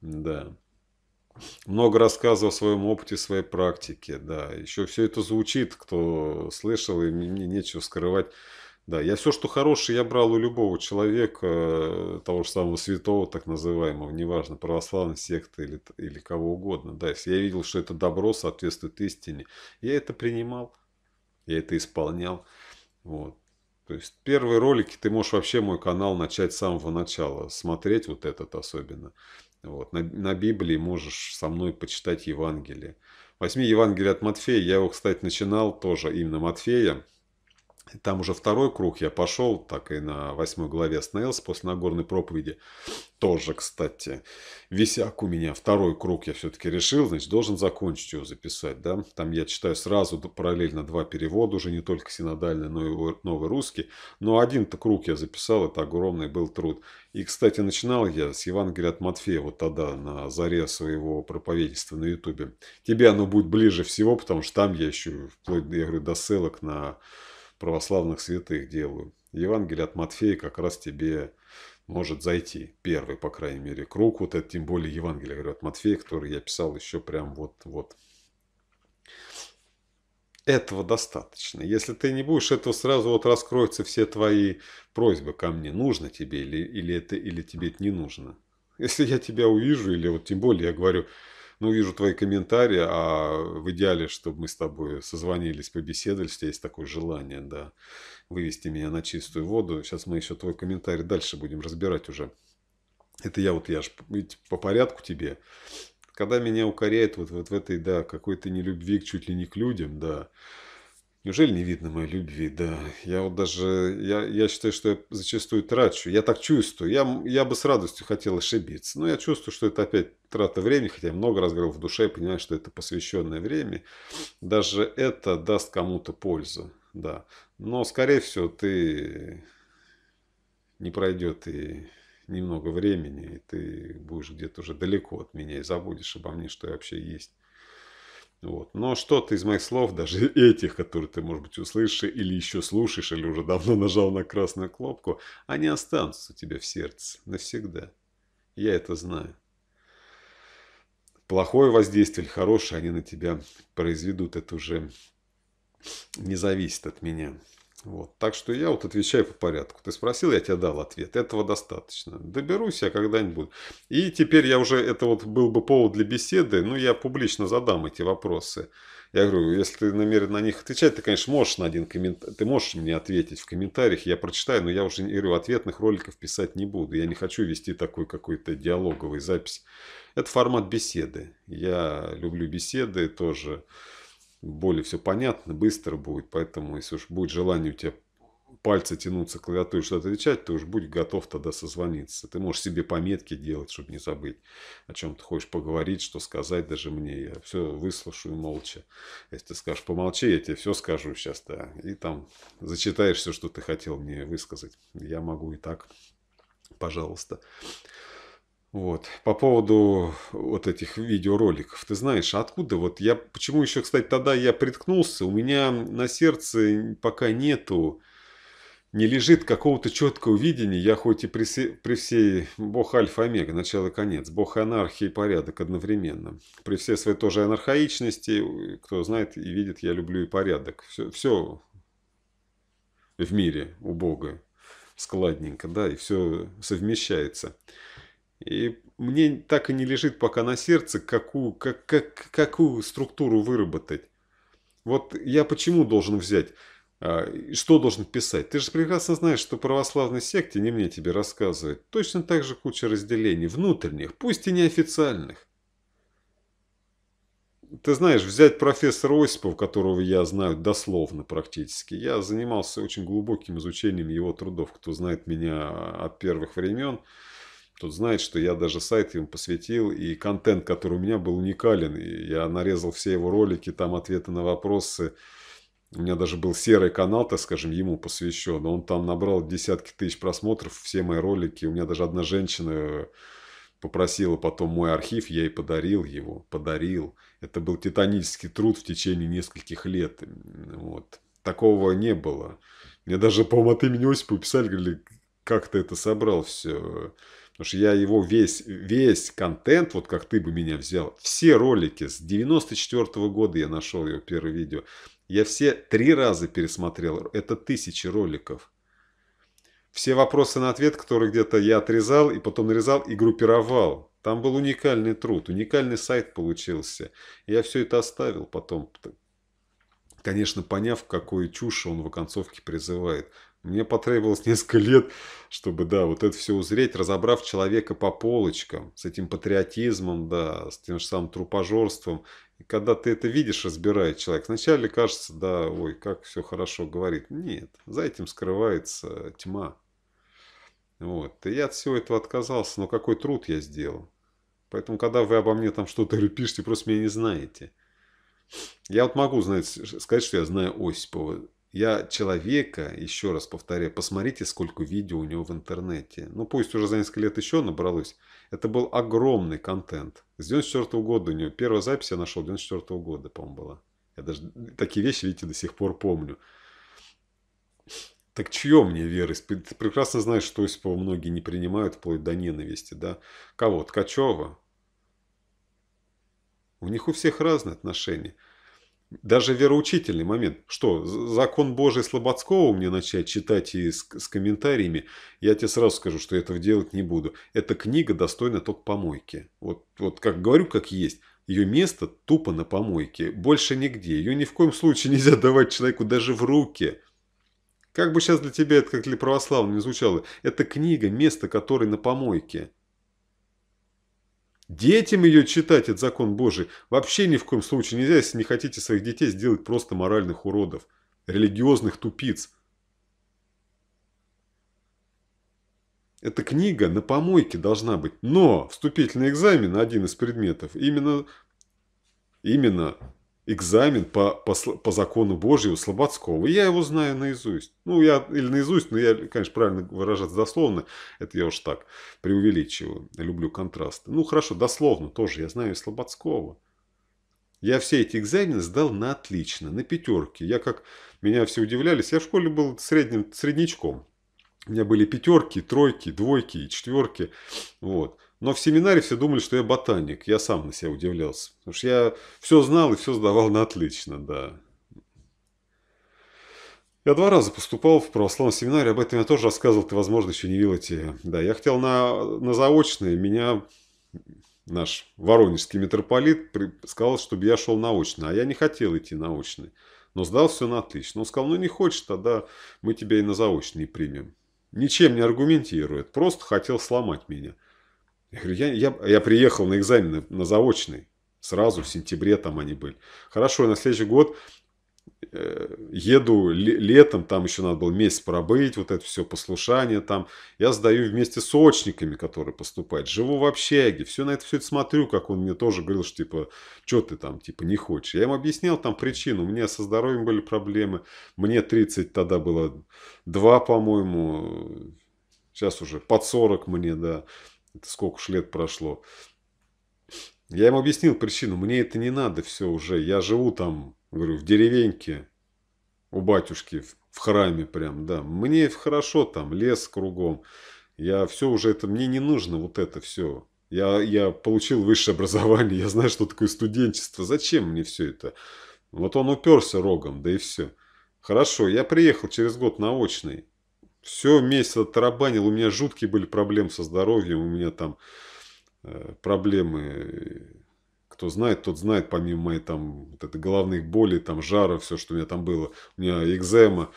да. Много рассказывал о своем опыте, своей практике, да. Еще все это звучит, кто слышал, и мне нечего скрывать. Да, я все, что хорошее, я брал у любого человека, э, того же самого святого, так называемого, неважно, православной секты или, или кого угодно. Да, если я видел, что это добро соответствует истине, я это принимал, я это исполнял. Вот. То есть первые ролики ты можешь вообще мой канал начать с самого начала, смотреть вот этот особенно. Вот. На, на Библии можешь со мной почитать Евангелие. Возьми Евангелие от Матфея, я его, кстати, начинал тоже именно Матфея там уже второй круг я пошел, так и на восьмой главе остановился после Нагорной проповеди. Тоже, кстати, висяк у меня. Второй круг я все-таки решил, значит, должен закончить его записать. Да? Там я читаю сразу параллельно два перевода, уже не только синодальный, но и новый русский. Но один-то круг я записал, это огромный был труд. И, кстати, начинал я с Евангелия от Матфея, вот тогда, на заре своего проповедничества на Ютубе. Тебе оно будет ближе всего, потому что там я еще, вплоть, я говорю, до ссылок на православных святых делаю. Евангелие от Матфея как раз тебе может зайти. Первый, по крайней мере, круг. Вот это тем более Евангелие говорю, от Матфея, который я писал еще прям вот-вот. Этого достаточно. Если ты не будешь этого сразу, вот раскроются все твои просьбы ко мне. Нужно тебе или, или, это, или тебе это не нужно. Если я тебя увижу, или вот тем более я говорю, ну, вижу твои комментарии, а в идеале, чтобы мы с тобой созвонились, побеседовали, если есть такое желание, да, вывести меня на чистую воду. Сейчас мы еще твой комментарий дальше будем разбирать уже. Это я вот, я же по порядку тебе. Когда меня укоряет вот, вот в этой, да, какой-то нелюбви чуть ли не к людям, да, Неужели не видно моей любви? Да, я вот даже, я, я считаю, что я зачастую трачу. Я так чувствую. Я, я бы с радостью хотел ошибиться. Но я чувствую, что это опять трата времени, хотя я много раз говорил в душе, я понимаю, что это посвященное время. Даже это даст кому-то пользу, да. Но, скорее всего, ты не пройдет и немного времени, и ты будешь где-то уже далеко от меня и забудешь обо мне, что я вообще есть. Вот. Но что-то из моих слов, даже этих, которые ты, может быть, услышишь или еще слушаешь, или уже давно нажал на красную кнопку, они останутся у тебя в сердце навсегда. Я это знаю. Плохое воздействие или хорошее они на тебя произведут, это уже не зависит от меня. Вот. Так что я вот отвечаю по порядку. Ты спросил, я тебе дал ответ. Этого достаточно. Доберусь я когда-нибудь. И теперь я уже, это вот был бы повод для беседы, но ну, я публично задам эти вопросы. Я говорю, если ты намерен на них отвечать, ты, конечно, можешь на один комментарий, ты можешь мне ответить в комментариях, я прочитаю, но я уже, говорю, ответных роликов писать не буду. Я не хочу вести такой какой-то диалоговый запись. Это формат беседы. Я люблю беседы тоже более все понятно, быстро будет. Поэтому, если уж будет желание у тебя пальцы тянуться к клавиатуре что-то отвечать, то уж будь готов тогда созвониться. Ты можешь себе пометки делать, чтобы не забыть, о чем ты хочешь поговорить, что сказать даже мне. Я все выслушаю молча. Если ты скажешь помолчи, я тебе все скажу сейчас, да. И там зачитаешь все, что ты хотел мне высказать. Я могу и так. Пожалуйста. Вот. По поводу вот этих видеороликов. Ты знаешь, а откуда вот я... Почему еще, кстати, тогда я приткнулся? У меня на сердце пока нету... Не лежит какого-то четкого видения. Я хоть и при, се, при всей... Бог альфа омега, начало и конец. Бог анархии и порядок одновременно. При всей своей тоже анархаичности. Кто знает и видит, я люблю и порядок. Все, все в мире у Бога складненько, да, и все совмещается. И мне так и не лежит пока на сердце, какую, как, как, какую структуру выработать. Вот я почему должен взять, а, что должен писать? Ты же прекрасно знаешь, что православной секте, не мне тебе рассказывать, точно так же куча разделений, внутренних, пусть и неофициальных. Ты знаешь, взять профессора Осипова, которого я знаю дословно практически, я занимался очень глубоким изучением его трудов, кто знает меня от первых времен – тот знает, что я даже сайт ему посвятил, и контент, который у меня был уникален. И я нарезал все его ролики, там ответы на вопросы. У меня даже был серый канал, так скажем, ему посвящен. Он там набрал десятки тысяч просмотров, все мои ролики. У меня даже одна женщина попросила потом мой архив, я ей подарил его, подарил. Это был титанический труд в течение нескольких лет. Вот. Такого не было. Мне даже, по-моему, от имени Осипа писали, говорили, как ты это собрал все. Потому что я его весь, весь контент, вот как ты бы меня взял, все ролики с 94 -го года я нашел его первое видео. Я все три раза пересмотрел. Это тысячи роликов. Все вопросы на ответ, которые где-то я отрезал и потом нарезал и группировал. Там был уникальный труд, уникальный сайт получился. Я все это оставил потом, конечно, поняв, какую чушь он в оконцовке призывает. Мне потребовалось несколько лет, чтобы, да, вот это все узреть, разобрав человека по полочкам, с этим патриотизмом, да, с тем же самым трупожорством. И когда ты это видишь, разбирает человек, вначале кажется, да, ой, как все хорошо говорит. Нет, за этим скрывается тьма. Вот. И я от всего этого отказался, но какой труд я сделал. Поэтому, когда вы обо мне там что-то пишете, просто меня не знаете. Я вот могу знать, сказать, что я знаю Осипова я человека, еще раз повторяю, посмотрите, сколько видео у него в интернете. Ну, пусть уже за несколько лет еще набралось. Это был огромный контент. С 94 -го года у него, первая запись я нашел 94 -го года, по-моему, была. Я даже такие вещи, видите, до сих пор помню. Так чье мне веры? Ты прекрасно знаешь, что СПО многие не принимают, вплоть до ненависти, да? Кого? Ткачева? У них у всех разные отношения. Даже вероучительный момент. Что, закон Божий Слободского мне начать читать и с, с комментариями, я тебе сразу скажу, что этого делать не буду. Эта книга достойна только помойки. Вот, вот как говорю, как есть. Ее место тупо на помойке. Больше нигде. Ее ни в коем случае нельзя давать человеку даже в руки. Как бы сейчас для тебя это, как для православного, не звучало, это книга, место которой на помойке. Детям ее читать, этот закон Божий, вообще ни в коем случае нельзя, если не хотите своих детей сделать просто моральных уродов, религиозных тупиц. Эта книга на помойке должна быть, но вступительный экзамен, один из предметов, именно, именно экзамен по, по, по закону Божьему Слободского. Я его знаю наизусть. Ну, я или наизусть, но я, конечно, правильно выражаться дословно. Это я уж так преувеличиваю. Люблю контрасты. Ну, хорошо, дословно тоже. Я знаю Слободского. Я все эти экзамены сдал на отлично, на пятерки. Я как... Меня все удивлялись. Я в школе был средним, среднячком. У меня были пятерки, тройки, двойки и четверки. Вот. Но в семинаре все думали, что я ботаник. Я сам на себя удивлялся. Потому что я все знал и все сдавал на отлично, да. Я два раза поступал в православном семинаре, об этом я тоже рассказывал, ты, возможно, еще не видел эти... Да, я хотел на, на заочное, меня наш воронежский митрополит при, сказал, чтобы я шел наочно, а я не хотел идти наочно. но сдал все на отлично. Он сказал, ну не хочешь, тогда мы тебя и на заочный примем. Ничем не аргументирует, просто хотел сломать меня. Я говорю, я, я, я приехал на экзамены, на заочный. Сразу в сентябре там они были. Хорошо, и на следующий год э, еду летом, там еще надо было месяц пробыть, вот это все послушание там. Я сдаю вместе с очниками, которые поступают. Живу в общаге, все на это все это смотрю, как он мне тоже говорил, что типа, что ты там, типа, не хочешь. Я ему объяснял там причину, у меня со здоровьем были проблемы, мне 30 тогда было 2, по-моему, сейчас уже под 40 мне, да. Это сколько ж лет прошло. Я ему объяснил причину. Мне это не надо все уже. Я живу там, говорю, в деревеньке у батюшки, в храме прям, да. Мне хорошо там, лес кругом. Я все уже это, мне не нужно вот это все. Я, я получил высшее образование, я знаю, что такое студенчество. Зачем мне все это? Вот он уперся рогом, да и все. Хорошо, я приехал через год на очный. Все месяц оттарабанил, у меня жуткие были проблемы со здоровьем, у меня там э, проблемы, кто знает, тот знает, помимо моей там вот это, головных болей, там жара, все, что у меня там было, у меня экзема,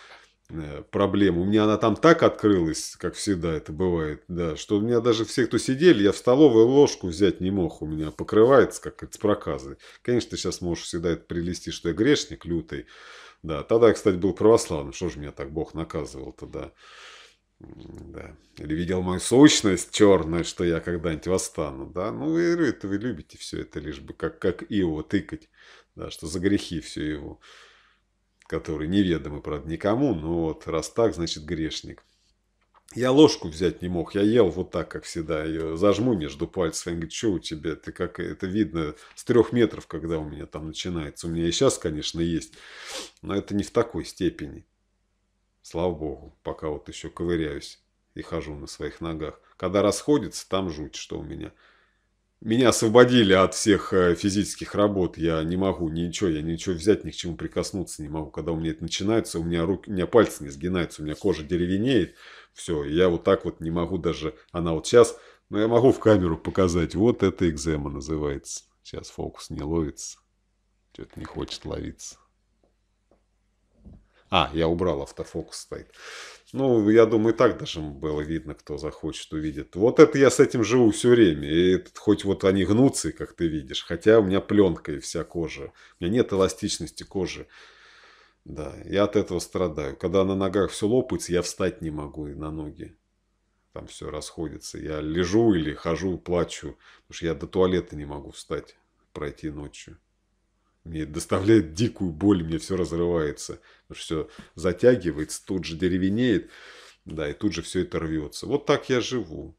э, проблемы. У меня она там так открылась, как всегда это бывает, да, что у меня даже все, кто сидели, я в столовую ложку взять не мог, у меня покрывается как это с проказой. Конечно, ты сейчас можешь всегда это прилести, что я грешник лютый, да, тогда я, кстати, был православным. Что же меня так Бог наказывал тогда? Да. Или видел мою сущность черную, что я когда-нибудь восстану. Да? Ну, вы, это вы любите все это, лишь бы как, как его тыкать. Да, что за грехи все его, которые неведомы, правда, никому. Но ну вот раз так, значит, грешник. Я ложку взять не мог, я ел вот так, как всегда, ее зажму между пальцами. он говорит, что у тебя, ты как, это видно с трех метров, когда у меня там начинается, у меня и сейчас, конечно, есть, но это не в такой степени, слава богу, пока вот еще ковыряюсь и хожу на своих ногах, когда расходится, там жуть, что у меня, меня освободили от всех э, физических работ. Я не могу ничего, я ничего взять, ни к чему прикоснуться не могу. Когда у меня это начинается, у меня руки, у меня пальцы не сгинаются, у меня кожа деревенеет. Все, я вот так вот не могу даже, она вот сейчас, но я могу в камеру показать. Вот это экзема называется. Сейчас фокус не ловится. Что-то не хочет ловиться. А, я убрал автофокус стоит. Ну, я думаю, так даже было видно, кто захочет, увидит. Вот это я с этим живу все время. И хоть вот они гнутся, как ты видишь, хотя у меня пленка и вся кожа. У меня нет эластичности кожи. Да, я от этого страдаю. Когда на ногах все лопается, я встать не могу и на ноги. Там все расходится. Я лежу или хожу, плачу, потому что я до туалета не могу встать, пройти ночью. Мне доставляет дикую боль, мне все разрывается. все затягивается, тут же деревенеет, да, и тут же все это рвется. Вот так я живу.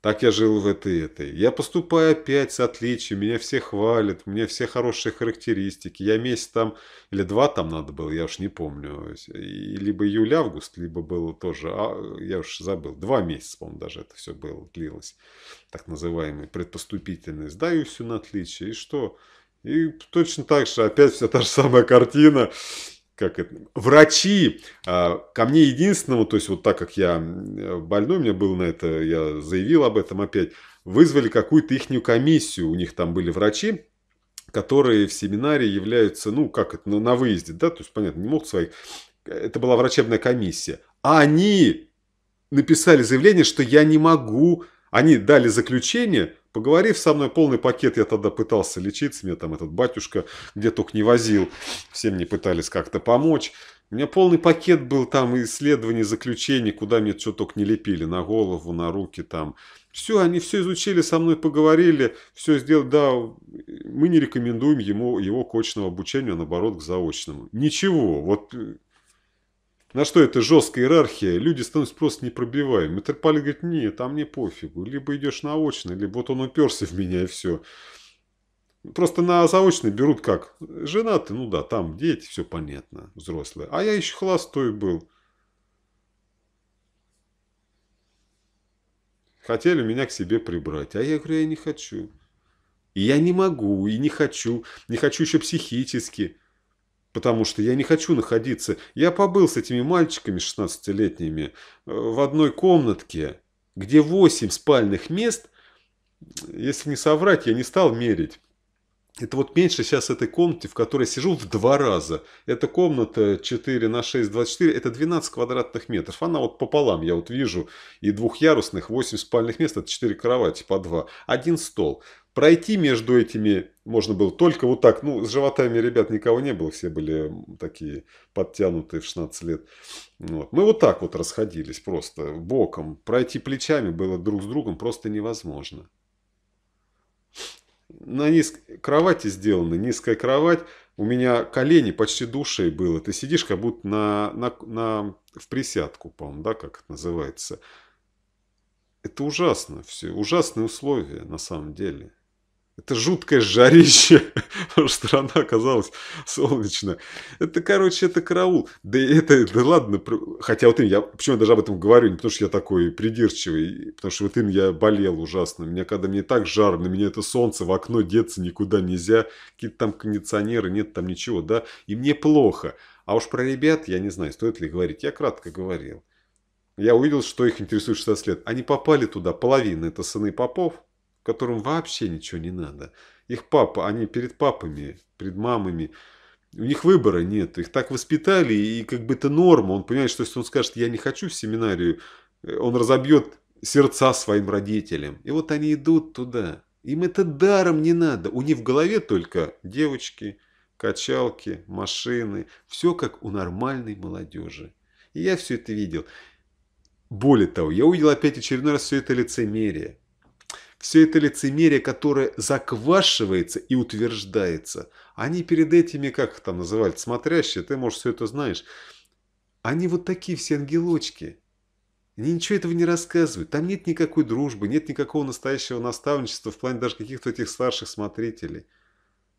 Так я жил в этой этой. Я поступаю опять с отличием, меня все хвалят, мне все хорошие характеристики. Я месяц там, или два там надо было, я уж не помню. либо июль-август, либо было тоже, а, я уж забыл, два месяца, по-моему, даже это все было, длилось. Так называемый предпоступительный. Сдаю все на отличие, и что? И точно так же, опять вся та же самая картина. Как это? Врачи а, ко мне единственному, то есть вот так как я э, больной, у меня был на это, я заявил об этом опять, вызвали какую-то ихнюю комиссию, у них там были врачи, которые в семинаре являются, ну, как это, на, на выезде, да, то есть, понятно, не могут своих. Это была врачебная комиссия. А они написали заявление, что я не могу. Они дали заключение, Поговорив со мной, полный пакет я тогда пытался лечиться, мне там этот батюшка где только не возил, все мне пытались как-то помочь. У меня полный пакет был там исследований, заключений, куда мне что только не лепили, на голову, на руки там. Все, они все изучили, со мной поговорили, все сделали. Да, мы не рекомендуем ему его к очному обучению, а наоборот к заочному. Ничего, вот э, на что это жесткая иерархия, люди становятся просто непробиваемы. Митрополит говорит, нет, там мне пофигу, либо идешь на очное, либо вот он уперся в меня и все. Просто на заочный берут как? Женаты, ну да, там дети, все понятно, взрослые. А я еще холостой был. Хотели меня к себе прибрать. А я говорю, я не хочу. И я не могу, и не хочу. Не хочу еще психически потому что я не хочу находиться. Я побыл с этими мальчиками 16-летними э, в одной комнатке, где 8 спальных мест. Если не соврать, я не стал мерить. Это вот меньше сейчас этой комнаты, в которой я сижу в два раза. Эта комната 4 на 6, 24, это 12 квадратных метров. Она вот пополам, я вот вижу, и двухъярусных, 8 спальных мест, это 4 кровати по 2, один стол. Пройти между этими можно было только вот так. Ну, с животами ребят никого не было, все были такие подтянутые в 16 лет. Вот. Мы вот так вот расходились просто боком. Пройти плечами было друг с другом просто невозможно. На низкой кровати сделаны низкая кровать. У меня колени почти душей было. Ты сидишь как будто на, на, на, в присядку, по-моему, да, как это называется. Это ужасно все, ужасные условия на самом деле. Это жуткое жарище, потому что страна оказалась солнечная. Это, короче, это караул. Да это, да ладно, хотя вот им, я, почему я даже об этом говорю, не потому что я такой придирчивый, потому что вот им я болел ужасно. Меня, когда мне так жарко, на меня это солнце, в окно деться никуда нельзя, какие-то там кондиционеры, нет там ничего, да, и мне плохо. А уж про ребят, я не знаю, стоит ли говорить, я кратко говорил. Я увидел, что их интересует 60 лет. Они попали туда, половина это сыны попов, которым вообще ничего не надо. Их папа, они перед папами, перед мамами, у них выбора нет. Их так воспитали, и как бы это норма. Он понимает, что если он скажет, я не хочу в семинарию, э, он разобьет сердца своим родителям. И вот они идут туда. Им это даром не надо. У них в голове только девочки, качалки, машины. Все как у нормальной молодежи. И я все это видел. Более того, я увидел опять очередной раз все это лицемерие. Все это лицемерие, которое заквашивается и утверждается. Они перед этими, как их там называют, смотрящие, ты, может, все это знаешь. Они вот такие все ангелочки. Они ничего этого не рассказывают. Там нет никакой дружбы, нет никакого настоящего наставничества в плане даже каких-то этих старших смотрителей.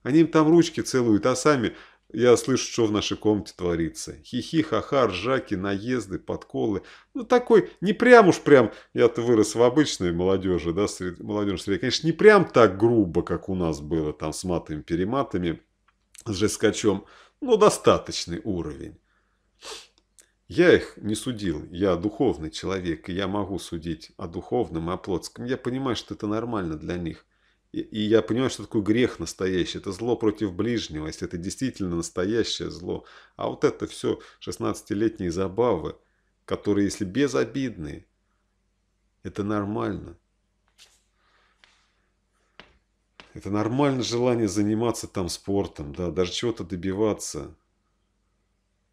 Они им там ручки целуют, а сами я слышу, что в нашей комнате творится. Хихи, ха ржаки, наезды, подколы. Ну, такой, не прям уж прям, я-то вырос в обычной молодежи, да, среди, молодежи среди. Конечно, не прям так грубо, как у нас было там с матами-перематами, с жескачом, но достаточный уровень. Я их не судил, я духовный человек, и я могу судить о духовном и о плотском. Я понимаю, что это нормально для них. И я понимаю, что такое грех настоящий. Это зло против ближнего, если это действительно настоящее зло. А вот это все 16-летние забавы, которые, если безобидные, это нормально. Это нормально желание заниматься там спортом, да, даже чего-то добиваться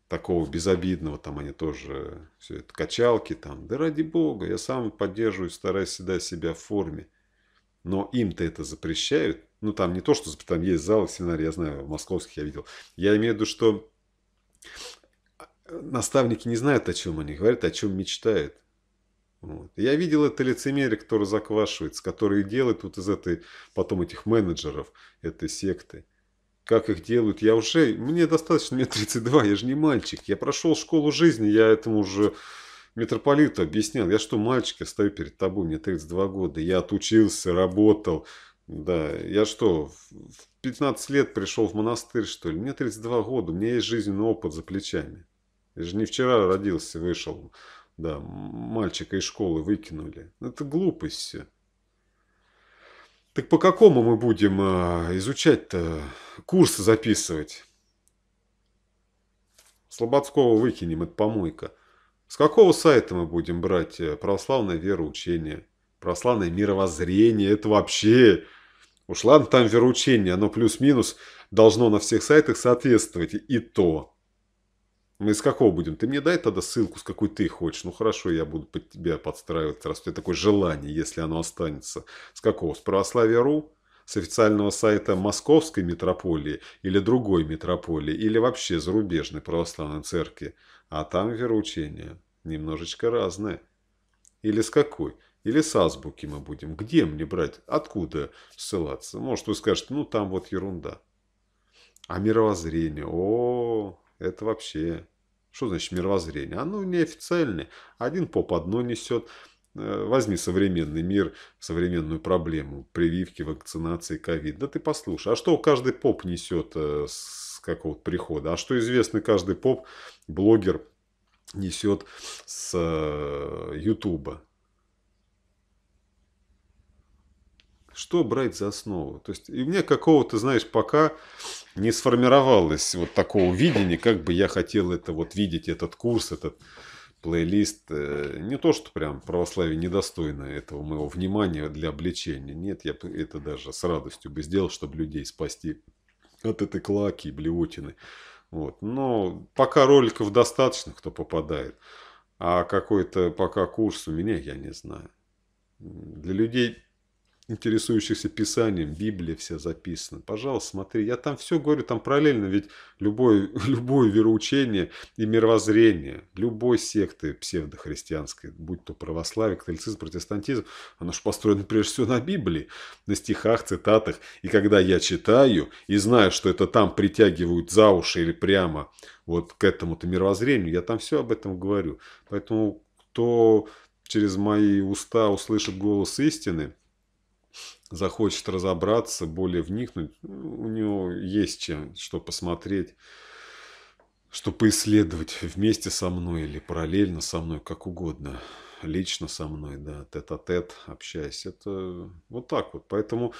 такого безобидного, там они тоже все это качалки там. Да ради бога, я сам поддерживаю, стараюсь всегда себя в форме но им-то это запрещают. Ну, там не то, что там есть залы, семинарии, я знаю, в московских я видел. Я имею в виду, что э, наставники не знают, о чем они говорят, о чем мечтают. Вот. Я видел это лицемерие, которое заквашивается, которые делают вот из этой, потом этих менеджеров этой секты. Как их делают, я уже, мне достаточно, мне 32, я же не мальчик, я прошел школу жизни, я этому уже Митрополиту объяснял, я что, мальчик, я стою перед тобой, мне 32 года, я отучился, работал, да, я что, в 15 лет пришел в монастырь, что ли? Мне 32 года, у меня есть жизненный опыт за плечами. Я же не вчера родился, вышел, да, мальчика из школы выкинули. Ну, это глупость все. Так по какому мы будем а, изучать-то, курсы записывать? Слободского выкинем, это помойка. С какого сайта мы будем брать э, православное вероучение, православное мировоззрение? Это вообще... Уж ладно, там вероучение, оно плюс-минус должно на всех сайтах соответствовать. И то. Мы из какого будем? Ты мне дай тогда ссылку, с какой ты хочешь. Ну хорошо, я буду под тебя подстраиваться, раз у тебя такое желание, если оно останется. С какого? С православия.ру? С официального сайта Московской митрополии или другой митрополии, или вообще зарубежной православной церкви? А там вероучения немножечко разные. Или с какой? Или с азбуки мы будем. Где мне брать? Откуда ссылаться? Может, вы скажете, ну там вот ерунда. А мировоззрение? О, это вообще... Что значит мировоззрение? Оно неофициальное. Один поп одно несет. Э, возьми современный мир, современную проблему. Прививки, вакцинации, ковид. Да ты послушай, а что каждый поп несет э, какого-то прихода. А что известный каждый поп, блогер несет с э, Ютуба. Что брать за основу? То есть, и мне какого-то, знаешь, пока не сформировалось вот такого видения, как бы я хотел это вот видеть, этот курс, этот плейлист. Э, не то, что прям православие недостойно этого моего внимания для обличения. Нет, я это даже с радостью бы сделал, чтобы людей спасти от этой клаки и блевотины. Вот. Но пока роликов достаточно, кто попадает. А какой-то пока курс у меня, я не знаю. Для людей интересующихся Писанием, Библия вся записана. Пожалуйста, смотри, я там все говорю, там параллельно ведь любое, любое вероучение и мировоззрение, любой секты псевдохристианской, будь то православие, католицизм, протестантизм, оно же построено прежде всего на Библии, на стихах, цитатах. И когда я читаю и знаю, что это там притягивают за уши или прямо вот к этому-то мировоззрению, я там все об этом говорю. Поэтому кто через мои уста услышит голос истины – захочет разобраться, более вникнуть, у него есть чем, что посмотреть, что поисследовать вместе со мной или параллельно со мной, как угодно, лично со мной, да, тет-а-тет, -а -тет, общаясь. Это вот так вот. Поэтому,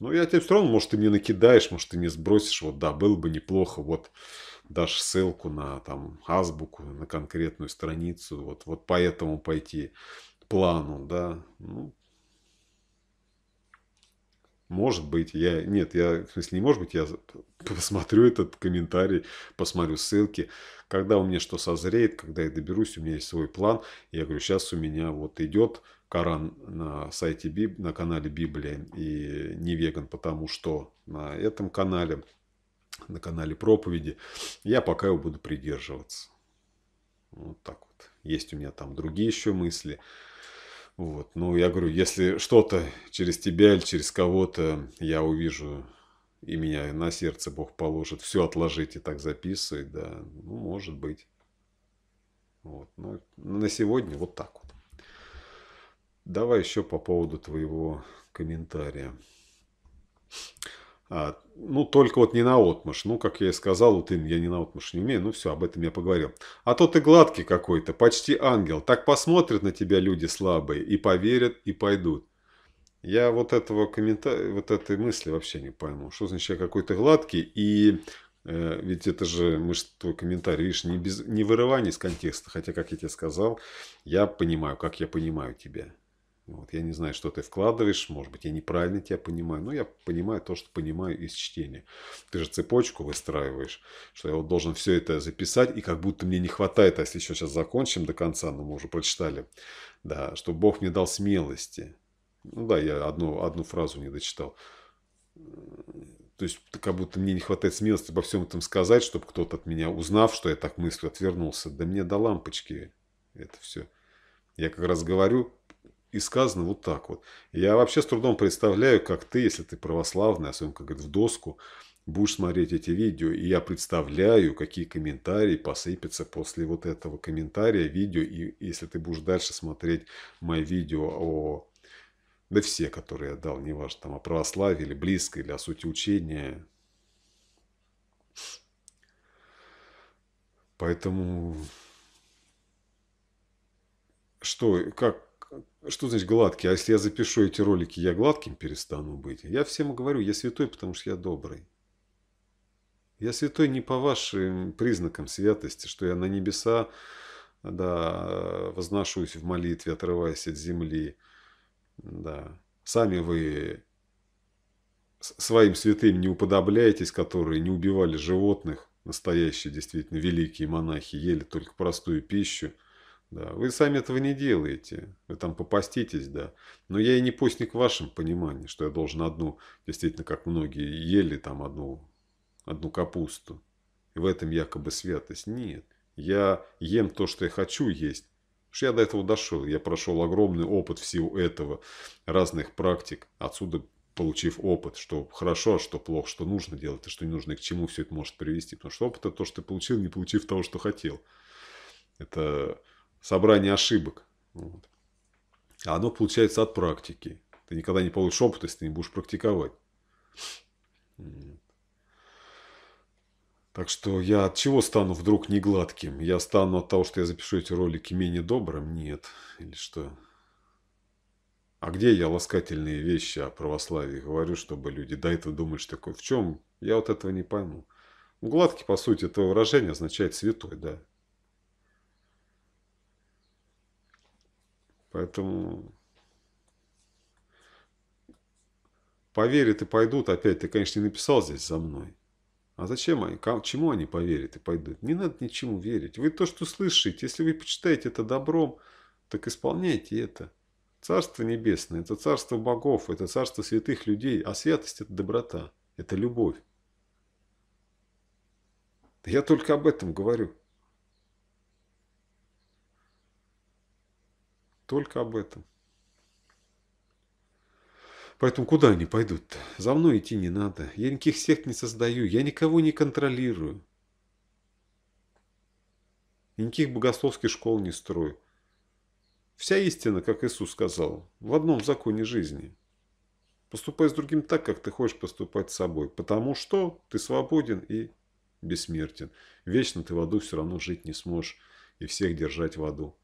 ну, я тебе все равно, может, ты мне накидаешь, может, ты мне сбросишь, вот, да, было бы неплохо, вот, дашь ссылку на, там, азбуку, на конкретную страницу, вот, вот по этому пойти плану, да, ну, может быть, я... Нет, я... В смысле, не может быть, я посмотрю этот комментарий, посмотрю ссылки. Когда у меня что созреет, когда я доберусь, у меня есть свой план. Я говорю, сейчас у меня вот идет Коран на сайте, Биб... на канале Библия и не веган, потому что на этом канале, на канале проповеди, я пока его буду придерживаться. Вот так вот. Есть у меня там другие еще мысли. Вот. Ну, я говорю, если что-то через тебя или через кого-то я увижу, и меня на сердце Бог положит, все отложить и так записывать, да, ну, может быть. Вот. ну на сегодня вот так вот. Давай еще по поводу твоего комментария. А, ну, только вот не на отмышь. Ну, как я и сказал, вот я не на отмышь не умею. Ну, все, об этом я поговорил. А то ты гладкий какой-то, почти ангел. Так посмотрят на тебя люди слабые и поверят, и пойдут. Я вот этого комментария, вот этой мысли вообще не пойму. Что значит я какой-то гладкий и э, ведь это же, мы же твой комментарий, видишь, не, без, не вырывание из контекста, хотя, как я тебе сказал, я понимаю, как я понимаю тебя. Вот, я не знаю, что ты вкладываешь, может быть, я неправильно тебя понимаю, но я понимаю то, что понимаю из чтения. Ты же цепочку выстраиваешь, что я вот должен все это записать, и как будто мне не хватает, а если еще сейчас закончим до конца, но мы уже прочитали, да, что Бог мне дал смелости. Ну да, я одну, одну фразу не дочитал. То есть, как будто мне не хватает смелости обо всем этом сказать, чтобы кто-то от меня, узнав, что я так мыслю, отвернулся. Да мне до лампочки это все. Я как раз говорю, и сказано вот так вот. Я вообще с трудом представляю, как ты, если ты православный, особенно как говорят, в доску, будешь смотреть эти видео. И я представляю, какие комментарии посыпятся после вот этого комментария, видео. И если ты будешь дальше смотреть мои видео о... Да все, которые я дал, неважно, там о православии или близко, или о сути учения. Поэтому... Что, как, что значит гладкий? А если я запишу эти ролики, я гладким перестану быть? Я всем говорю, я святой, потому что я добрый. Я святой не по вашим признакам святости, что я на небеса да, возношусь в молитве, отрываясь от земли. Да. Сами вы своим святым не уподобляетесь, которые не убивали животных, настоящие действительно великие монахи, ели только простую пищу – да, вы сами этого не делаете. Вы там попаститесь, да. Но я и не постник в вашем понимании, что я должен одну, действительно, как многие, ели там одну, одну капусту. И в этом якобы святость. Нет. Я ем то, что я хочу есть. Потому что я до этого дошел. Я прошел огромный опыт всего этого, разных практик. Отсюда получив опыт, что хорошо, а что плохо, что нужно делать, и а что не нужно, и к чему все это может привести. Потому что опыт – это то, что ты получил, не получив того, что хотел. Это собрание ошибок. Вот. А оно получается от практики. Ты никогда не получишь опыт, если ты не будешь практиковать. Так что я от чего стану вдруг не гладким? Я стану от того, что я запишу эти ролики менее добрым? Нет. Или что? А где я ласкательные вещи о православии говорю, чтобы люди до этого думали, что такое? В чем? Я вот этого не пойму. Гладкий, по сути, это выражение означает святой, да. Поэтому поверят и пойдут. Опять ты, конечно, не написал здесь за мной. А зачем они? Чему они поверят и пойдут? Не надо ничему верить. Вы то, что слышите, если вы почитаете это добром, так исполняйте это. Царство небесное – это царство богов, это царство святых людей, а святость – это доброта, это любовь. Я только об этом говорю. Только об этом. Поэтому куда они пойдут-то? За мной идти не надо. Я никаких сект не создаю. Я никого не контролирую. И никаких богословских школ не строю. Вся истина, как Иисус сказал, в одном законе жизни. Поступай с другим так, как ты хочешь поступать с собой. Потому что ты свободен и бессмертен. Вечно ты в аду все равно жить не сможешь и всех держать в аду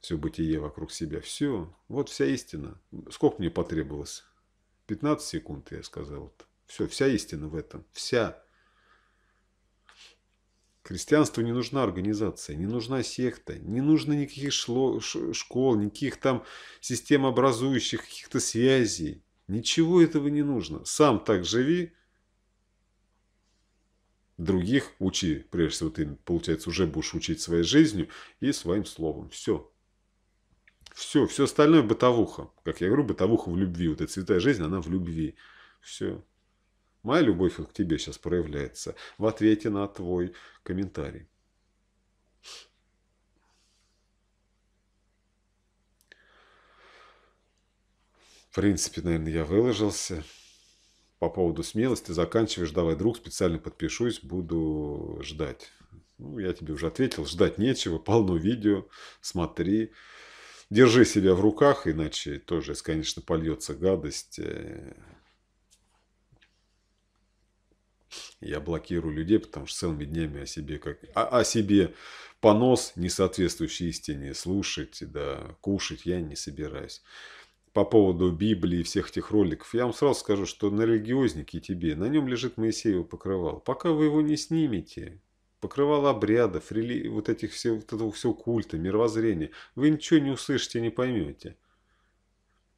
все бытие вокруг себя. Все, вот вся истина. Сколько мне потребовалось? 15 секунд, я сказал. Все, вся истина в этом. Вся. Христианству не нужна организация, не нужна секта, не нужно никаких шло, школ, никаких там систем образующих, каких-то связей. Ничего этого не нужно. Сам так живи, других учи, прежде всего ты, получается, уже будешь учить своей жизнью и своим словом. Все, все, все остальное бытовуха. Как я говорю, бытовуха в любви. Вот эта святая жизнь, она в любви. Все. Моя любовь вот к тебе сейчас проявляется в ответе на твой комментарий. В принципе, наверное, я выложился. По поводу смелости заканчиваешь, давай, друг, специально подпишусь, буду ждать. Ну, я тебе уже ответил, ждать нечего, полно видео, смотри держи себя в руках, иначе тоже, конечно, польется гадость. Э. Я блокирую людей, потому что целыми днями о себе, как, о, о себе понос, не соответствующий истине, слушать, да, кушать я не собираюсь. По поводу Библии, всех этих роликов, я вам сразу скажу, что на религиознике тебе, на нем лежит Моисеева покрывал. Пока вы его не снимете, покрывал обрядов, фрили, вот этих все, вот этого всего культа, мировоззрения. Вы ничего не услышите, не поймете.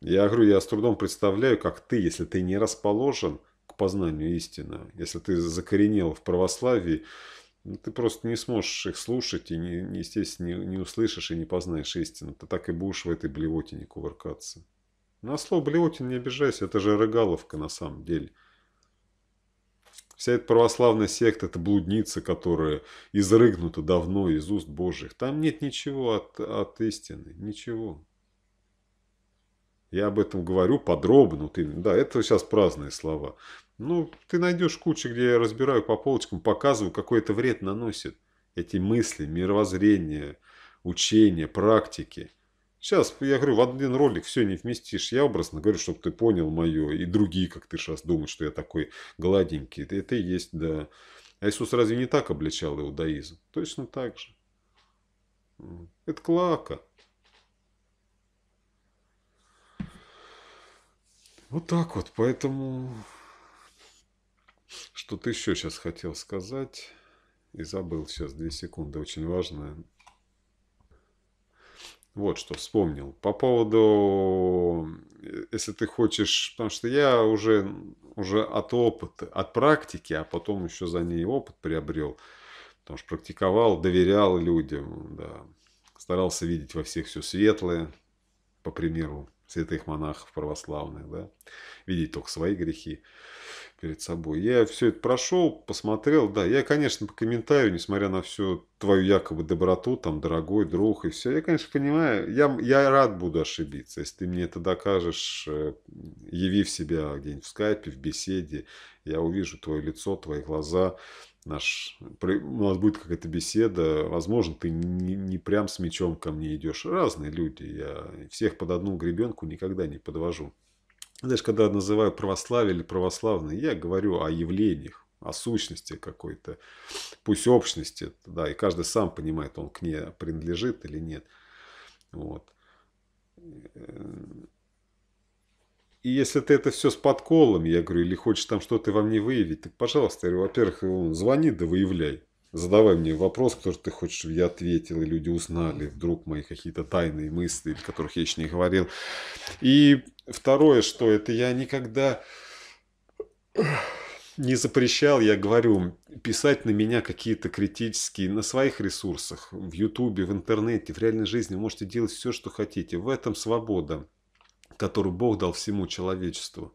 Я говорю, я с трудом представляю, как ты, если ты не расположен к познанию истины, если ты закоренел в православии, ну, ты просто не сможешь их слушать и, не, естественно, не, не услышишь и не познаешь истину. Ты так и будешь в этой блевотине кувыркаться. На слово блевотин не обижайся, это же рыгаловка на самом деле. Вся эта православная секта – это блудница, которая изрыгнута давно из уст Божьих. Там нет ничего от, от истины, ничего. Я об этом говорю подробно. Ты, да, это сейчас праздные слова. Ну, ты найдешь кучу, где я разбираю по полочкам, показываю, какой это вред наносит. Эти мысли, мировоззрение, учения, практики – Сейчас, я говорю, в один ролик все не вместишь. Я образно говорю, чтобы ты понял мое. И другие, как ты сейчас думаешь, что я такой гладенький. Это, это и есть, да. А Иисус разве не так обличал иудаизм? Точно так же. Это клака. Вот так вот. Поэтому что-то еще сейчас хотел сказать. И забыл сейчас две секунды. Очень важное. Вот что вспомнил. По поводу, э, если ты хочешь, потому что я уже, уже от опыта, от практики, а потом еще за ней опыт приобрел, потому что практиковал, доверял людям, да. старался видеть во всех все светлое, по примеру святых монахов православных, да, видеть только свои грехи перед собой. Я все это прошел, посмотрел, да, я, конечно, по комментарию, несмотря на всю твою якобы доброту, там, дорогой друг и все, я, конечно, понимаю, я, я рад буду ошибиться, если ты мне это докажешь, э, явив себя где-нибудь в скайпе, в беседе, я увижу твое лицо, твои глаза, наш, у нас будет какая-то беседа, возможно, ты не, не прям с мечом ко мне идешь, разные люди, я всех под одну гребенку никогда не подвожу. Знаешь, когда называю православие или православный, я говорю о явлениях, о сущности какой-то, пусть общности, да, и каждый сам понимает, он к ней принадлежит или нет. Вот. И если ты это все с подколом, я говорю, или хочешь там что-то во мне выявить, так, пожалуйста, я говорю, во-первых, э, звони да выявляй. Задавай мне вопрос, который ты хочешь, чтобы я ответил, и люди узнали вдруг мои какие-то тайные мысли, о которых я еще не говорил. И второе, что это я никогда не запрещал, я говорю, писать на меня какие-то критические, на своих ресурсах, в Ютубе, в интернете, в реальной жизни. Вы можете делать все, что хотите. В этом свобода, которую Бог дал всему человечеству.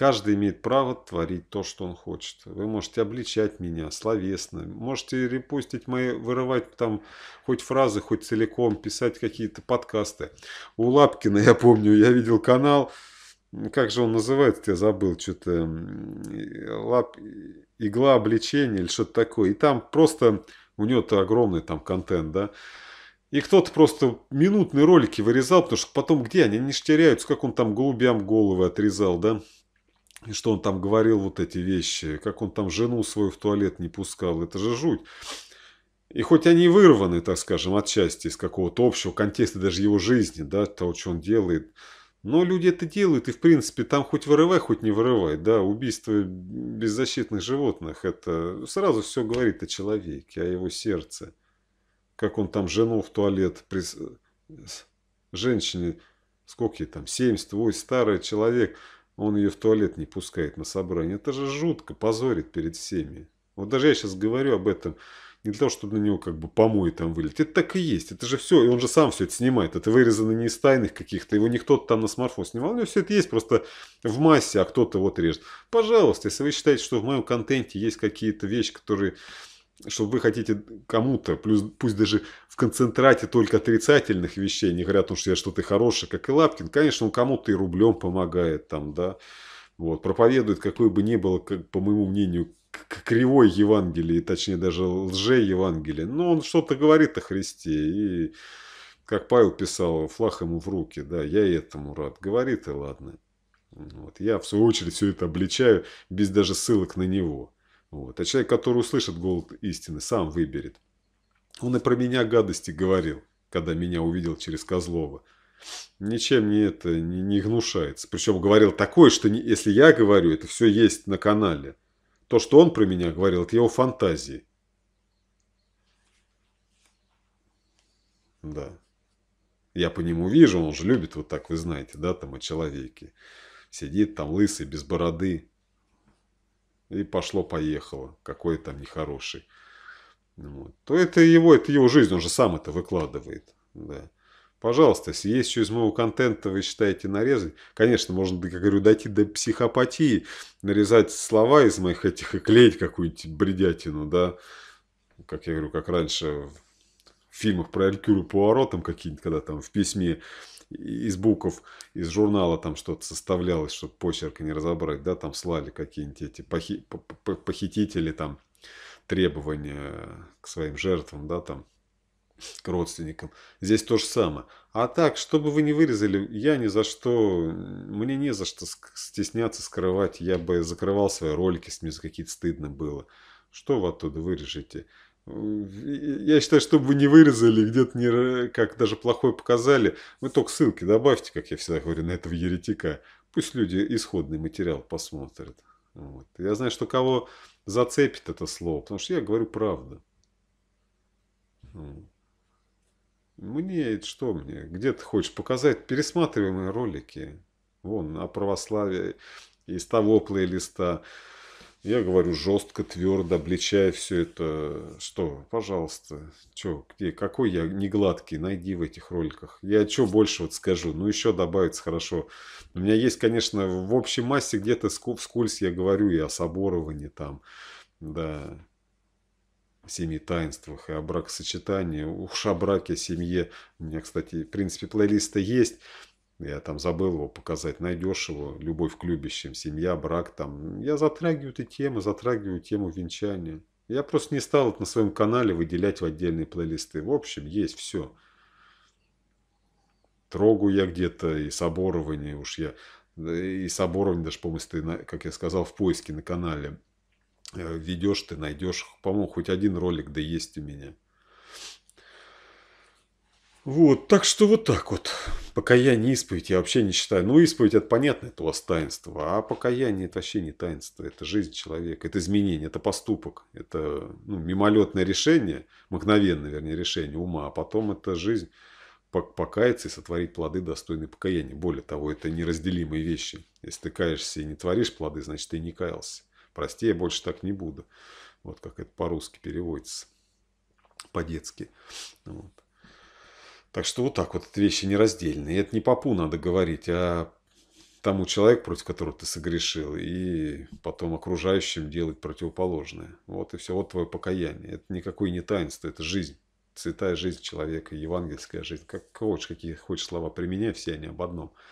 Каждый имеет право творить то, что он хочет. Вы можете обличать меня словесно, можете репостить мои, вырывать там хоть фразы, хоть целиком, писать какие-то подкасты. У Лапкина, я помню, я видел канал, как же он называется, я забыл, что-то лап, игла обличения или что-то такое. И там просто, у него-то огромный там контент, да, и кто-то просто минутные ролики вырезал, потому что потом где они? Они же теряются, как он там голубям головы отрезал, да? И что он там говорил вот эти вещи, как он там жену свою в туалет не пускал, это же жуть. И хоть они вырваны, так скажем, отчасти из какого-то общего контекста даже его жизни, да, того, что он делает, но люди это делают, и в принципе там хоть вырывай, хоть не вырывай, да, убийство беззащитных животных, это сразу все говорит о человеке, о его сердце. Как он там жену в туалет, при... женщине, сколько ей там, 70, 80, старый человек – он ее в туалет не пускает на собрание. Это же жутко, позорит перед всеми. Вот даже я сейчас говорю об этом не для того, чтобы на него как бы помои там вылить. Это так и есть. Это же все. И он же сам все это снимает. Это вырезано не из тайных каких-то. Его не кто-то там на смартфон снимал. У него все это есть просто в массе, а кто-то вот режет. Пожалуйста, если вы считаете, что в моем контенте есть какие-то вещи, которые что вы хотите кому-то, плюс, пусть даже в концентрате только отрицательных вещей, не говоря о том, что я что-то хорошее, как и Лапкин, конечно, он кому-то и рублем помогает там, да, вот, проповедует, какой бы ни было, как, по моему мнению, кривой Евангелие, точнее даже лже Евангелие, но он что-то говорит о Христе, и, как Павел писал, флаг ему в руки, да, я этому рад, говорит и ладно. Вот, я, в свою очередь, все это обличаю без даже ссылок на него. Вот. А человек, который услышит голод истины, сам выберет. Он и про меня гадости говорил, когда меня увидел через Козлова. Ничем не это не, не гнушается. Причем говорил такое, что не, если я говорю, это все есть на канале. То, что он про меня говорил, это его фантазии. Да. Я по нему вижу, он же любит вот так, вы знаете, да, там о человеке. Сидит там лысый, без бороды и пошло-поехало, какой там нехороший, вот, то это его, это его жизнь, он же сам это выкладывает. Да. Пожалуйста, если есть что из моего контента вы считаете нарезать, конечно, можно, как говорю, дойти до психопатии, нарезать слова из моих этих и клеить какую-нибудь бредятину, да, как я говорю, как раньше в фильмах про Алькюру Пуаро, там какие-нибудь, когда там в письме из букв, из журнала там что-то составлялось, чтобы почерк не разобрать, да, там слали какие-нибудь эти похи, похитители там требования к своим жертвам, да, там, к родственникам. Здесь то же самое. А так, чтобы вы не вырезали, я ни за что, мне не за что стесняться, скрывать. Я бы закрывал свои ролики, если мне за какие-то стыдно было. Что вы оттуда вырежете? Я считаю, чтобы вы не вырезали, где-то не, как даже плохой показали, вы только ссылки добавьте, как я всегда говорю, на этого еретика. Пусть люди исходный материал посмотрят. Вот. Я знаю, что кого зацепит это слово, потому что я говорю правду. Мне это что мне? Где ты хочешь показать? Пересматриваемые ролики. Вон, о православии из того плейлиста. листа я говорю жестко, твердо, обличая все это. Что, пожалуйста, что, где, какой я не гладкий, найди в этих роликах. Я что больше вот скажу, ну еще добавится хорошо. У меня есть, конечно, в общей массе где-то вскользь я говорю и о соборовании там, да, семи таинствах и о бракосочетании. Уж о браке, о семье. У меня, кстати, в принципе, плейлисты есть. Я там забыл его показать. Найдешь его. Любовь к любящим, семья, брак там. Я затрагиваю эти темы, затрагиваю тему венчания. Я просто не стал на своем канале выделять в отдельные плейлисты. В общем, есть все. Трогаю я где-то и соборование уж я. И соборование даже, по-моему, ты, как я сказал, в поиске на канале э, ведешь, ты найдешь, по-моему, хоть один ролик, да есть у меня. Вот, так что вот так вот. Покаяние исповедь я вообще не считаю. Ну, исповедь это понятно, это у вас таинство. А покаяние это вообще не таинство. Это жизнь человека, это изменение, это поступок. Это ну, мимолетное решение, мгновенное, вернее, решение ума. А потом это жизнь покаяться и сотворить плоды, достойные покаяния. Более того, это неразделимые вещи. Если ты каешься и не творишь плоды, значит, ты не каялся. Прости, я больше так не буду. Вот как это по-русски переводится, по-детски. Вот. Так что вот так вот эти вещи нераздельные. И это не попу надо говорить, а тому человеку, против которого ты согрешил, и потом окружающим делать противоположное. Вот и все. Вот твое покаяние. Это никакое не таинство, это жизнь. Святая жизнь человека, евангельская жизнь. Как хочешь, какие хочешь слова применяй, все они об одном –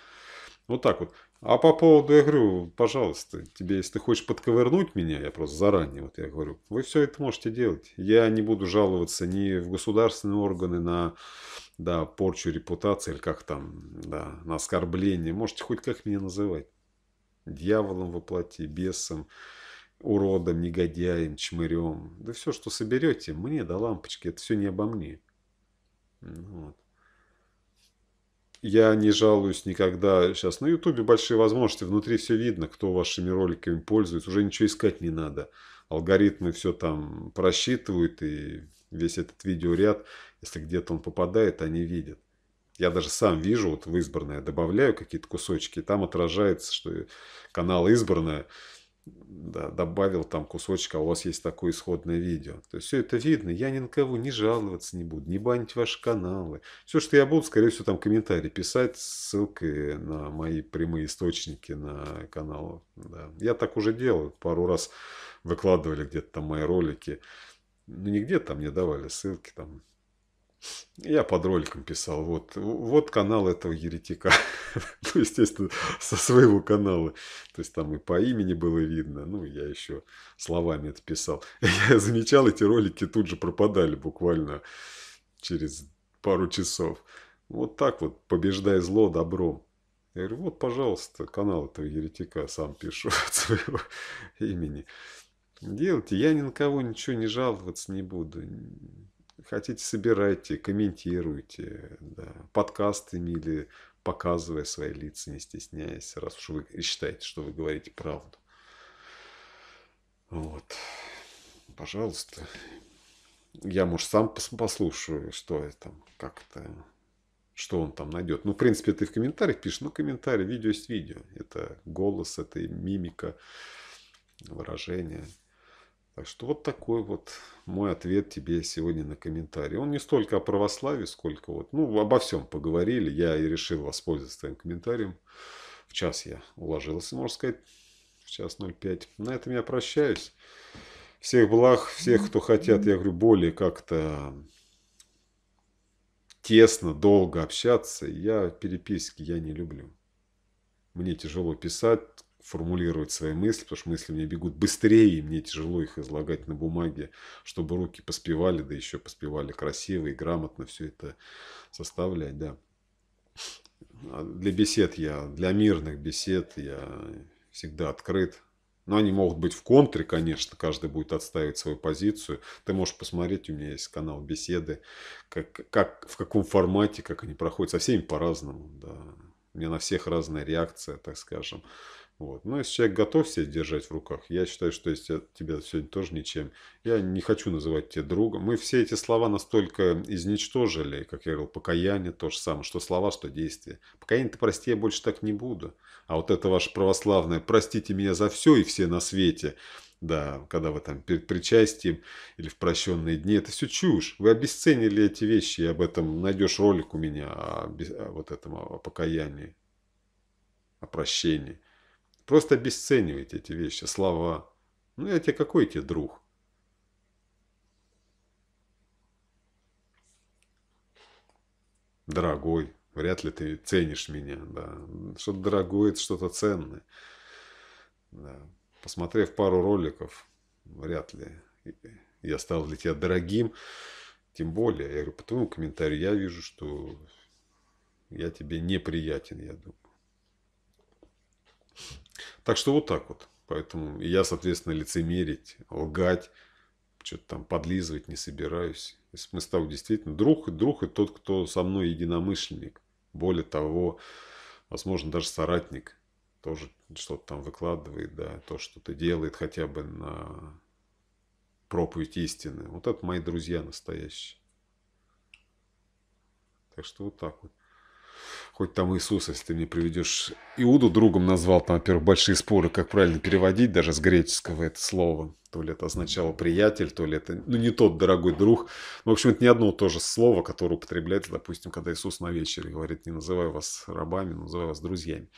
вот так вот. А по поводу, я говорю, пожалуйста, тебе, если ты хочешь подковырнуть меня, я просто заранее, вот я говорю, вы все это можете делать. Я не буду жаловаться ни в государственные органы на да, порчу репутации или как там, да, на оскорбление. Можете хоть как меня называть. Дьяволом воплоти, бесом, уродом, негодяем, чмырем. Да все, что соберете, мне до да лампочки, это все не обо мне. Ну вот я не жалуюсь никогда. Сейчас на Ютубе большие возможности, внутри все видно, кто вашими роликами пользуется. Уже ничего искать не надо. Алгоритмы все там просчитывают, и весь этот видеоряд, если где-то он попадает, они видят. Я даже сам вижу, вот в избранное добавляю какие-то кусочки, и там отражается, что канал избранное – да, добавил там кусочек, а у вас есть такое исходное видео. То есть все это видно. Я ни на кого не жаловаться не буду, не банить ваши каналы. Все, что я буду, скорее всего, там комментарии писать ссылки на мои прямые источники на канал. Да. Я так уже делаю. Пару раз выкладывали где-то там мои ролики. Ну, нигде там мне давали ссылки, там я под роликом писал, вот, вот канал этого еретика, ну, естественно, со своего канала, то есть там и по имени было видно, ну, я еще словами это писал. Я замечал, эти ролики тут же пропадали буквально через пару часов. Вот так вот, побеждая зло добром. Я говорю, вот, пожалуйста, канал этого еретика сам пишу от своего имени. Делайте, я ни на кого ничего не жаловаться не буду. Хотите, собирайте, комментируйте, да, подкастами или показывая свои лица, не стесняясь, раз уж вы считаете, что вы говорите правду. Вот. Пожалуйста. Я, может, сам послушаю, что это там, как то что он там найдет. Ну, в принципе, ты в комментариях пишешь. Ну, комментарий, видео есть видео. Это голос, это мимика, выражение. Так что вот такой вот мой ответ тебе сегодня на комментарий. Он не столько о православии, сколько вот, ну, обо всем поговорили. Я и решил воспользоваться твоим комментарием. В час я уложился, можно сказать, в час 05. На этом я прощаюсь. Всех благ, всех, кто хотят, я говорю, более как-то тесно, долго общаться. Я переписки я не люблю. Мне тяжело писать, формулировать свои мысли, потому что мысли мне бегут быстрее, и мне тяжело их излагать на бумаге, чтобы руки поспевали, да еще поспевали красиво и грамотно все это составлять, да. А для бесед я, для мирных бесед я всегда открыт. Но ну, они могут быть в контре, конечно, каждый будет отстаивать свою позицию. Ты можешь посмотреть, у меня есть канал беседы, как, как, в каком формате, как они проходят, со всеми по-разному, да. У меня на всех разная реакция, так скажем. Вот. Но ну, если человек готов себя держать в руках, я считаю, что если тебя сегодня тоже ничем, я не хочу называть тебя другом. Мы все эти слова настолько изничтожили, как я говорил, покаяние то же самое, что слова, что действия. Покаяние-то прости, я больше так не буду. А вот это ваше православное «простите меня за все и все на свете», да, когда вы там перед причастием или в прощенные дни, это все чушь. Вы обесценили эти вещи, и об этом найдешь ролик у меня, о, о вот этом о покаянии, о прощении. Просто обесцениваете эти вещи, слова. Ну, я тебе какой тебе друг? Дорогой. Вряд ли ты ценишь меня. Да. Что-то дорогое, что-то ценное. Да. Посмотрев пару роликов, вряд ли я стал для тебя дорогим. Тем более, я говорю, по твоему комментарию я вижу, что я тебе неприятен, я думаю. Так что вот так вот. Поэтому я, соответственно, лицемерить, лгать, что-то там подлизывать не собираюсь. мы стал действительно друг, и друг и тот, кто со мной единомышленник. Более того, возможно, даже соратник тоже что-то там выкладывает, да, то что-то делает хотя бы на проповедь истины. Вот это мои друзья настоящие. Так что вот так вот. Хоть там Иисуса, если ты мне приведешь... Иуду другом назвал, там, во-первых, большие споры, как правильно переводить даже с греческого это слово. То ли это означало приятель, то ли это, ну, не тот дорогой друг. Ну, в общем, это не одно то же слово, которое употребляется, допустим, когда Иисус на вечере говорит, не называю вас рабами, называю вас друзьями.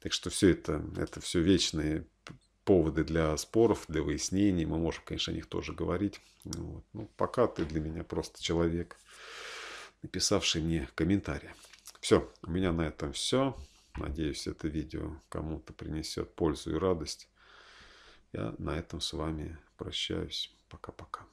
Так что все это, это все вечные поводы для споров, для выяснений. Мы можем, конечно, о них тоже говорить. Вот. Ну, пока ты для меня просто человек, написавший мне комментарий. Все, у меня на этом все. Надеюсь, это видео кому-то принесет пользу и радость. Я на этом с вами прощаюсь. Пока-пока.